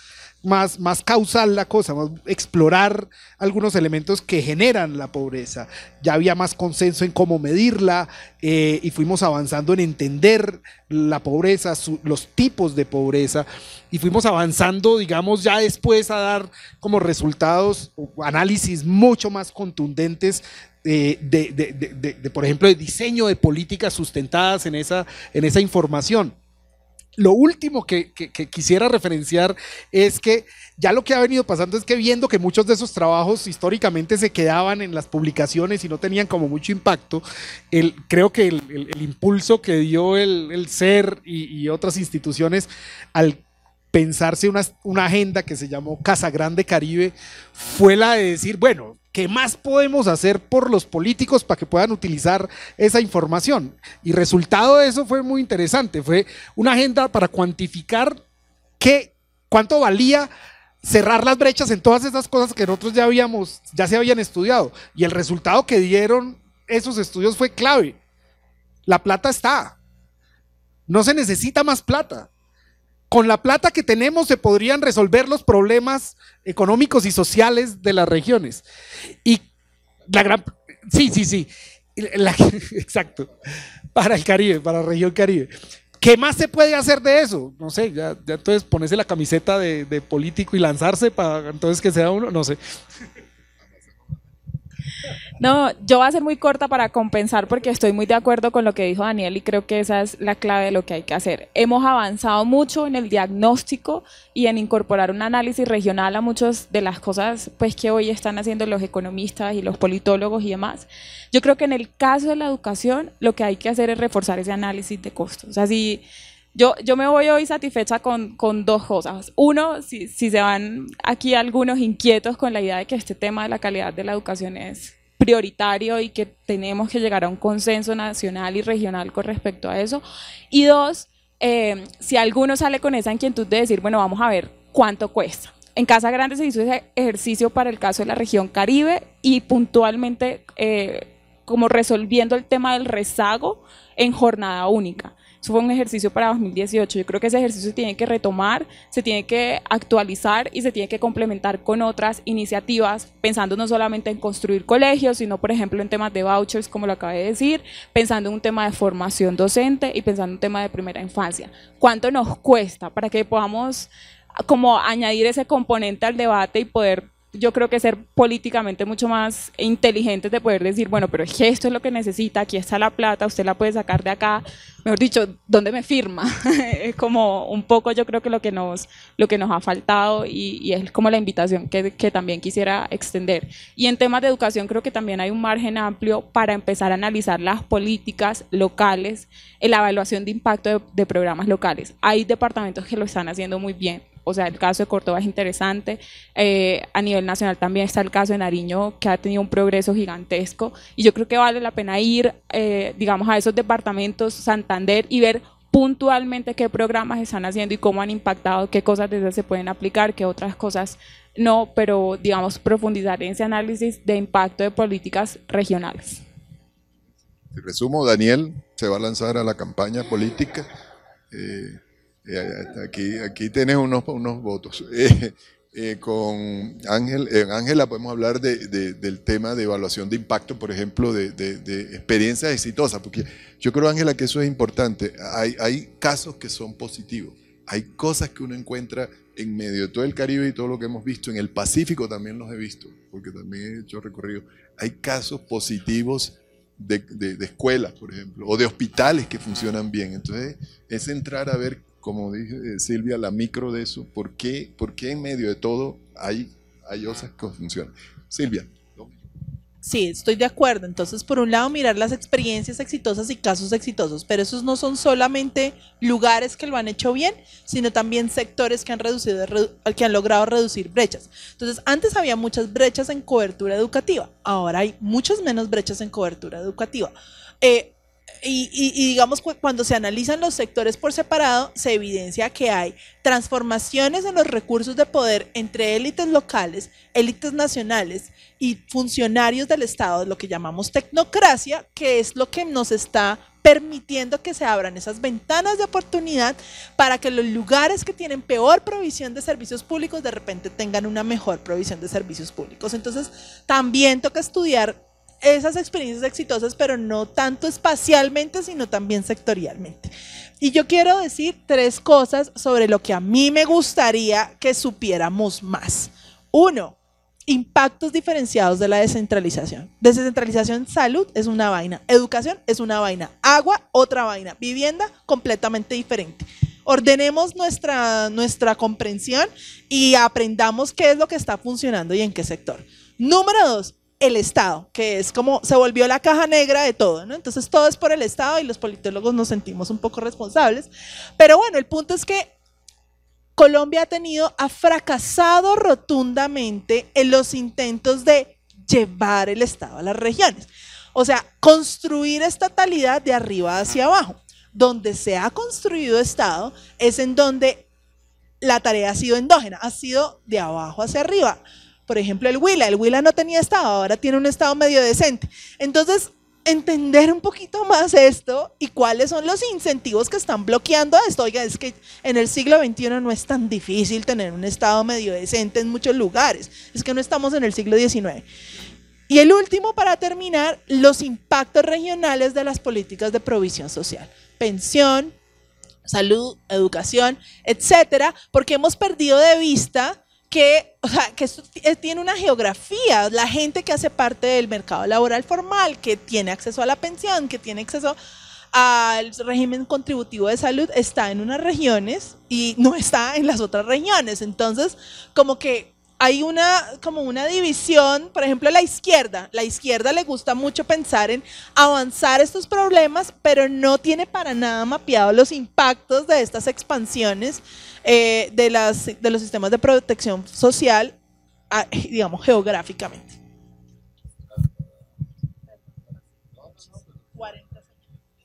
más, más causal la cosa, explorar algunos elementos que generan la pobreza. Ya había más consenso en cómo medirla eh, y fuimos avanzando en entender la pobreza, los tipos de pobreza y fuimos avanzando, digamos, ya después a dar como resultados, o análisis mucho más contundentes eh, de, por ejemplo, de diseño de políticas sustentadas en esa, en esa información lo último que, quisiera referenciar es que ya lo que ha venido pasando es que viendo que muchos de esos trabajos históricamente se quedaban en las publicaciones y no tenían como mucho impacto, el, creo que el, impulso que dio el, SER y, otras instituciones al pensarse una agenda que se llamó Casa Grande Caribe fue la de decir, bueno, ¿Qué más podemos hacer por los políticos para que puedan utilizar esa información? Y resultado de eso fue muy interesante. Fue una agenda para cuantificar qué, cuánto valía cerrar las brechas en todas esas cosas que nosotros ya habíamos, ya se habían estudiado. Y el resultado que dieron esos estudios fue clave. La plata está. No se necesita más plata con la plata que tenemos se podrían resolver los problemas económicos y sociales de las regiones. Y la gran... Sí, sí, sí. exacto. Para el Caribe, para la región Caribe. ¿Qué más se puede hacer de eso? No sé, ya, entonces ponerse la camiseta de, de político y lanzarse para entonces que sea uno, no sé. No, yo voy a ser muy corta para compensar porque estoy muy de acuerdo con lo que dijo Daniel y creo que esa es la clave de lo que hay que hacer. Hemos avanzado mucho en el diagnóstico y en incorporar un análisis regional a muchas de las cosas pues, que hoy están haciendo los economistas y los politólogos y demás. Yo creo que en el caso de la educación lo que hay que hacer es reforzar ese análisis de costos. O sea, si yo, yo, me voy hoy satisfecha con, dos cosas. Uno, si, si, se van aquí algunos inquietos con la idea de que este tema de la calidad de la educación es prioritario y que tenemos que llegar a un consenso nacional y regional con respecto a eso. Y dos, eh, si alguno sale con esa inquietud de decir, bueno, vamos a ver cuánto cuesta. En Casa Grande se hizo ese ejercicio para el caso de la región Caribe y puntualmente eh, como resolviendo el tema del rezago en jornada única fue un ejercicio para 2018. Yo creo que ese ejercicio se tiene que retomar, se tiene que actualizar y se tiene que complementar con otras iniciativas, pensando no solamente en construir colegios, sino, por ejemplo, en temas de vouchers, como lo acabé de decir, pensando en un tema de formación docente y pensando en un tema de primera infancia. ¿Cuánto nos cuesta para que podamos como añadir ese componente al debate y poder yo creo que ser políticamente mucho más inteligentes de poder decir, bueno, pero esto es lo que necesita, aquí está la plata, usted la puede sacar de acá, mejor dicho, ¿dónde me firma? es como un poco yo creo que lo que nos, lo que nos ha faltado y, es como la invitación que, también quisiera extender. Y en temas de educación creo que también hay un margen amplio para empezar a analizar las políticas locales, la evaluación de impacto de programas locales. Hay departamentos que lo están haciendo muy bien o sea, el caso de Córdoba es interesante. Eh, a nivel nacional también está el caso de Nariño, que ha tenido un progreso gigantesco. Y yo creo que vale la pena ir, eh, digamos, a esos departamentos, Santander, y ver puntualmente qué programas están haciendo y cómo han impactado, qué cosas desde esas se pueden aplicar, qué otras cosas no, pero digamos profundizar en ese análisis de impacto de políticas regionales. En resumo, Daniel se va a lanzar a la campaña política. Eh, aquí, aquí tienes unos, unos votos. Eh, eh, con Ángel, eh, Ángela podemos hablar del tema de evaluación de impacto, por ejemplo, de, de experiencias exitosas, porque yo creo, Ángela, que eso es importante. Hay, hay casos que son positivos, hay cosas que uno encuentra en medio de todo el Caribe y todo lo que hemos visto, en el Pacífico también los he visto, porque también he hecho recorrido. Hay casos positivos de, escuelas, por ejemplo, o de hospitales que funcionan bien. Entonces, es entrar a ver como dije eh, Silvia, la micro de eso, ¿por qué, en medio de todo hay, hay cosas que funcionan? Silvia. Sí, estoy de acuerdo. Entonces, por un lado, mirar las experiencias exitosas y casos exitosos, pero esos no son solamente lugares que lo han hecho bien, sino también sectores que han, reducido, que han logrado reducir brechas. Entonces, antes había muchas brechas en cobertura educativa, ahora hay muchas menos brechas en cobertura educativa. Eh, y, digamos, cuando se analizan los sectores por separado, se evidencia que hay transformaciones en los recursos de poder entre élites locales, élites nacionales y funcionarios del Estado, lo que llamamos tecnocracia, que es lo que nos está permitiendo que se abran esas ventanas de oportunidad para que los lugares que tienen peor provisión de servicios públicos de repente tengan una mejor provisión de servicios públicos. Entonces, también toca estudiar esas experiencias exitosas, pero no tanto espacialmente, sino también sectorialmente. Y yo quiero decir tres cosas sobre lo que a mí me gustaría que supiéramos más. Uno, impactos diferenciados de la descentralización. Descentralización, salud es una vaina, educación es una vaina, agua otra vaina, vivienda completamente diferente. Ordenemos nuestra, nuestra comprensión y aprendamos qué es lo que está funcionando y en qué sector. Número dos, el Estado, que es como se volvió la caja negra de todo, ¿no? Entonces todo es por el Estado y los politólogos nos sentimos un poco responsables. Pero bueno, el punto es que Colombia ha tenido, ha fracasado rotundamente en los intentos de llevar el Estado a las regiones. O sea, construir estatalidad de arriba hacia abajo. Donde se ha construido Estado es en donde la tarea ha sido endógena, ha sido de abajo hacia arriba. Por ejemplo, el Huila. El Huila no tenía estado, ahora tiene un estado medio decente. Entonces, entender un poquito más esto y cuáles son los incentivos que están bloqueando esto. Oiga, es que en el siglo XXI no es tan difícil tener un estado medio decente en muchos lugares. Es que no estamos en el siglo XIX. Y el último, para terminar, los impactos regionales de las políticas de provisión social. Pensión, salud, educación, etcétera, porque hemos perdido de vista que, o sea, que eh, tiene una geografía, la gente que hace parte del mercado laboral formal, que tiene acceso a la pensión, que tiene acceso al régimen contributivo de salud, está en unas regiones y no está en las otras regiones. Entonces, como que hay una como una división, por ejemplo, la izquierda, la izquierda le gusta mucho pensar en avanzar estos problemas, pero no tiene para nada mapeado los impactos de estas expansiones eh, de, las, de los sistemas de protección social, ah, digamos, geográficamente.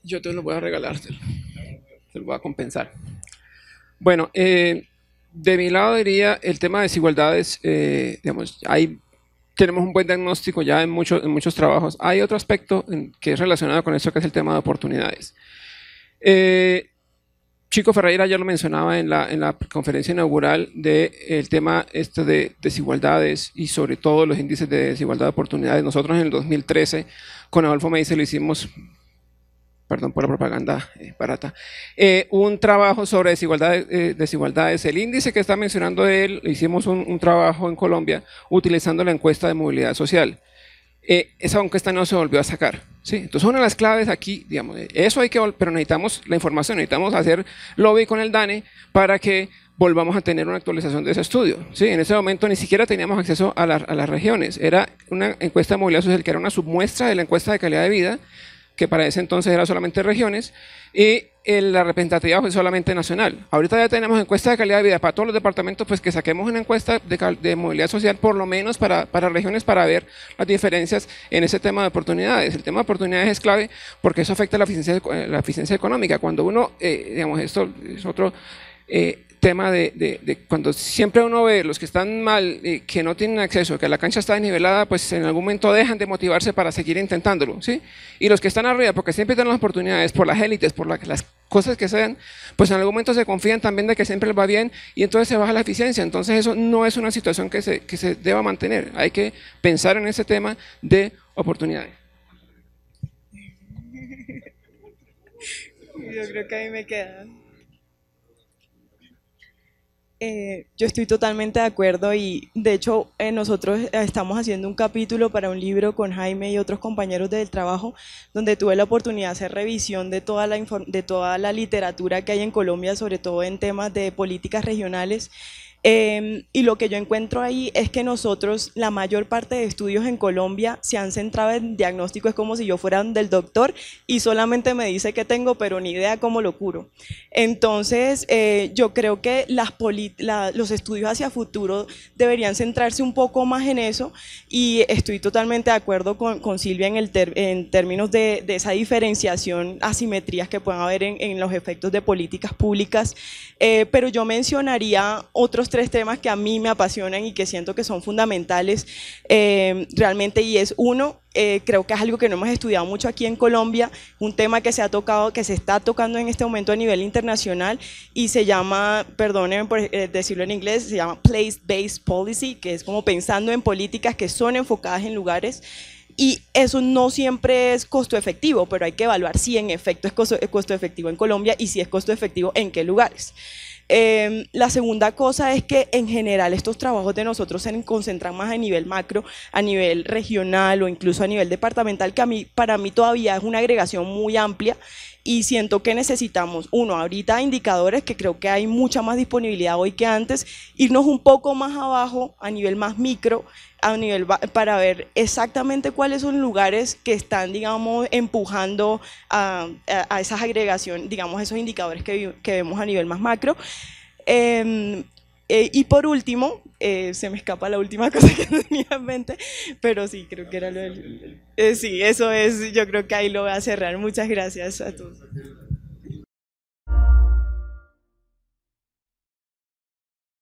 Yo te lo voy a regalar, te lo, voy a compensar. Bueno, eh, de mi lado diría el tema de desigualdades, eh, digamos, tenemos un buen diagnóstico ya en, muchos muchos trabajos. Hay otro aspecto que es relacionado con eso, que es el tema de oportunidades. Eh, Chico Ferreira ya lo mencionaba en la, en la conferencia inaugural del el tema este de desigualdades y sobre todo los índices de desigualdad de oportunidades. Nosotros en el 2013 con Adolfo Meise lo hicimos perdón por la propaganda eh, barata, eh, un trabajo sobre desigualdad, eh, desigualdades. El índice que está mencionando él, hicimos un, trabajo en Colombia utilizando la encuesta de movilidad social. esa encuesta no se volvió a sacar. ¿sí? Entonces, una de las claves aquí, digamos, eso hay que, pero necesitamos la información, necesitamos hacer lobby con el DANE para que volvamos a tener una actualización de ese estudio. ¿sí? En ese momento ni siquiera teníamos acceso a, a las regiones. Era una encuesta de movilidad social que era una submuestra de la encuesta de calidad de vida, que para ese entonces era solamente regiones, y la representatividad fue solamente nacional. Ahorita ya tenemos encuestas de calidad de vida para todos los departamentos, pues que saquemos una encuesta de, movilidad social, por lo menos para, regiones, para ver las diferencias en ese tema de oportunidades. El tema de oportunidades es clave porque eso afecta la eficiencia, la eficiencia económica. Cuando uno, eh, digamos, esto es otro... Eh, tema de, cuando siempre uno ve los que están mal, eh, que no tienen acceso, que la cancha está desnivelada, pues en algún momento dejan de motivarse para seguir intentándolo, ¿sí? Y los que están arriba, porque siempre tienen las oportunidades, por las élites, por las cosas que sean, pues en algún momento se confían también de que siempre va bien y entonces se baja la eficiencia. Entonces eso no es una situación que se, que se deba mantener. Hay que pensar en ese tema de oportunidades. Yo creo que ahí me quedan. Eh, yo estoy totalmente de acuerdo y de hecho eh, nosotros eh, estamos haciendo un capítulo para un libro con Jaime y otros compañeros del trabajo donde tuve la oportunidad de hacer revisión de toda la, de toda la literatura que hay en Colombia, sobre todo en temas de políticas regionales Em, y lo que yo encuentro ahí es que nosotros, la mayor parte de estudios en Colombia se han centrado en diagnóstico, es como si yo fuera del doctor y solamente me dice que tengo, pero ni idea cómo lo curo. Entonces, eh, yo creo que las los estudios hacia futuro deberían centrarse un poco más en eso y estoy totalmente de acuerdo con, Silvia en, el en términos de, de, esa diferenciación, asimetrías que puedan haber en, en los efectos de políticas públicas, eh, pero yo mencionaría otros tres temas que a mí me apasionan y que siento que son fundamentales eh, realmente y es uno, eh, creo que es algo que no hemos estudiado mucho aquí en Colombia, un tema que se ha tocado, que se está tocando en este momento a nivel internacional y se llama, perdonen por eh, decirlo en inglés, se llama place-based policy, que es como pensando en políticas que son enfocadas en lugares y eso no siempre es costo efectivo, pero hay que evaluar si en efecto es costo, es costo efectivo en Colombia y si es costo efectivo en qué lugares. Em, la segunda cosa es que en general estos trabajos de nosotros se concentran más a nivel macro, a nivel regional o incluso a nivel departamental, que a para mí todavía es una agregación muy amplia y siento que necesitamos, uno, ahorita indicadores, que creo que hay mucha más disponibilidad hoy que antes, irnos un poco más abajo a nivel más micro a nivel para ver exactamente cuáles son lugares que están, digamos, empujando a, a, esas agregaciones, digamos, esos indicadores que, que vemos a nivel más macro. Em, eh, y por último, eh, se me escapa la última cosa que tenía en mente, pero sí, creo que era lo del... Eh, sí, eso es, yo creo que ahí lo voy a cerrar. Muchas gracias a todos.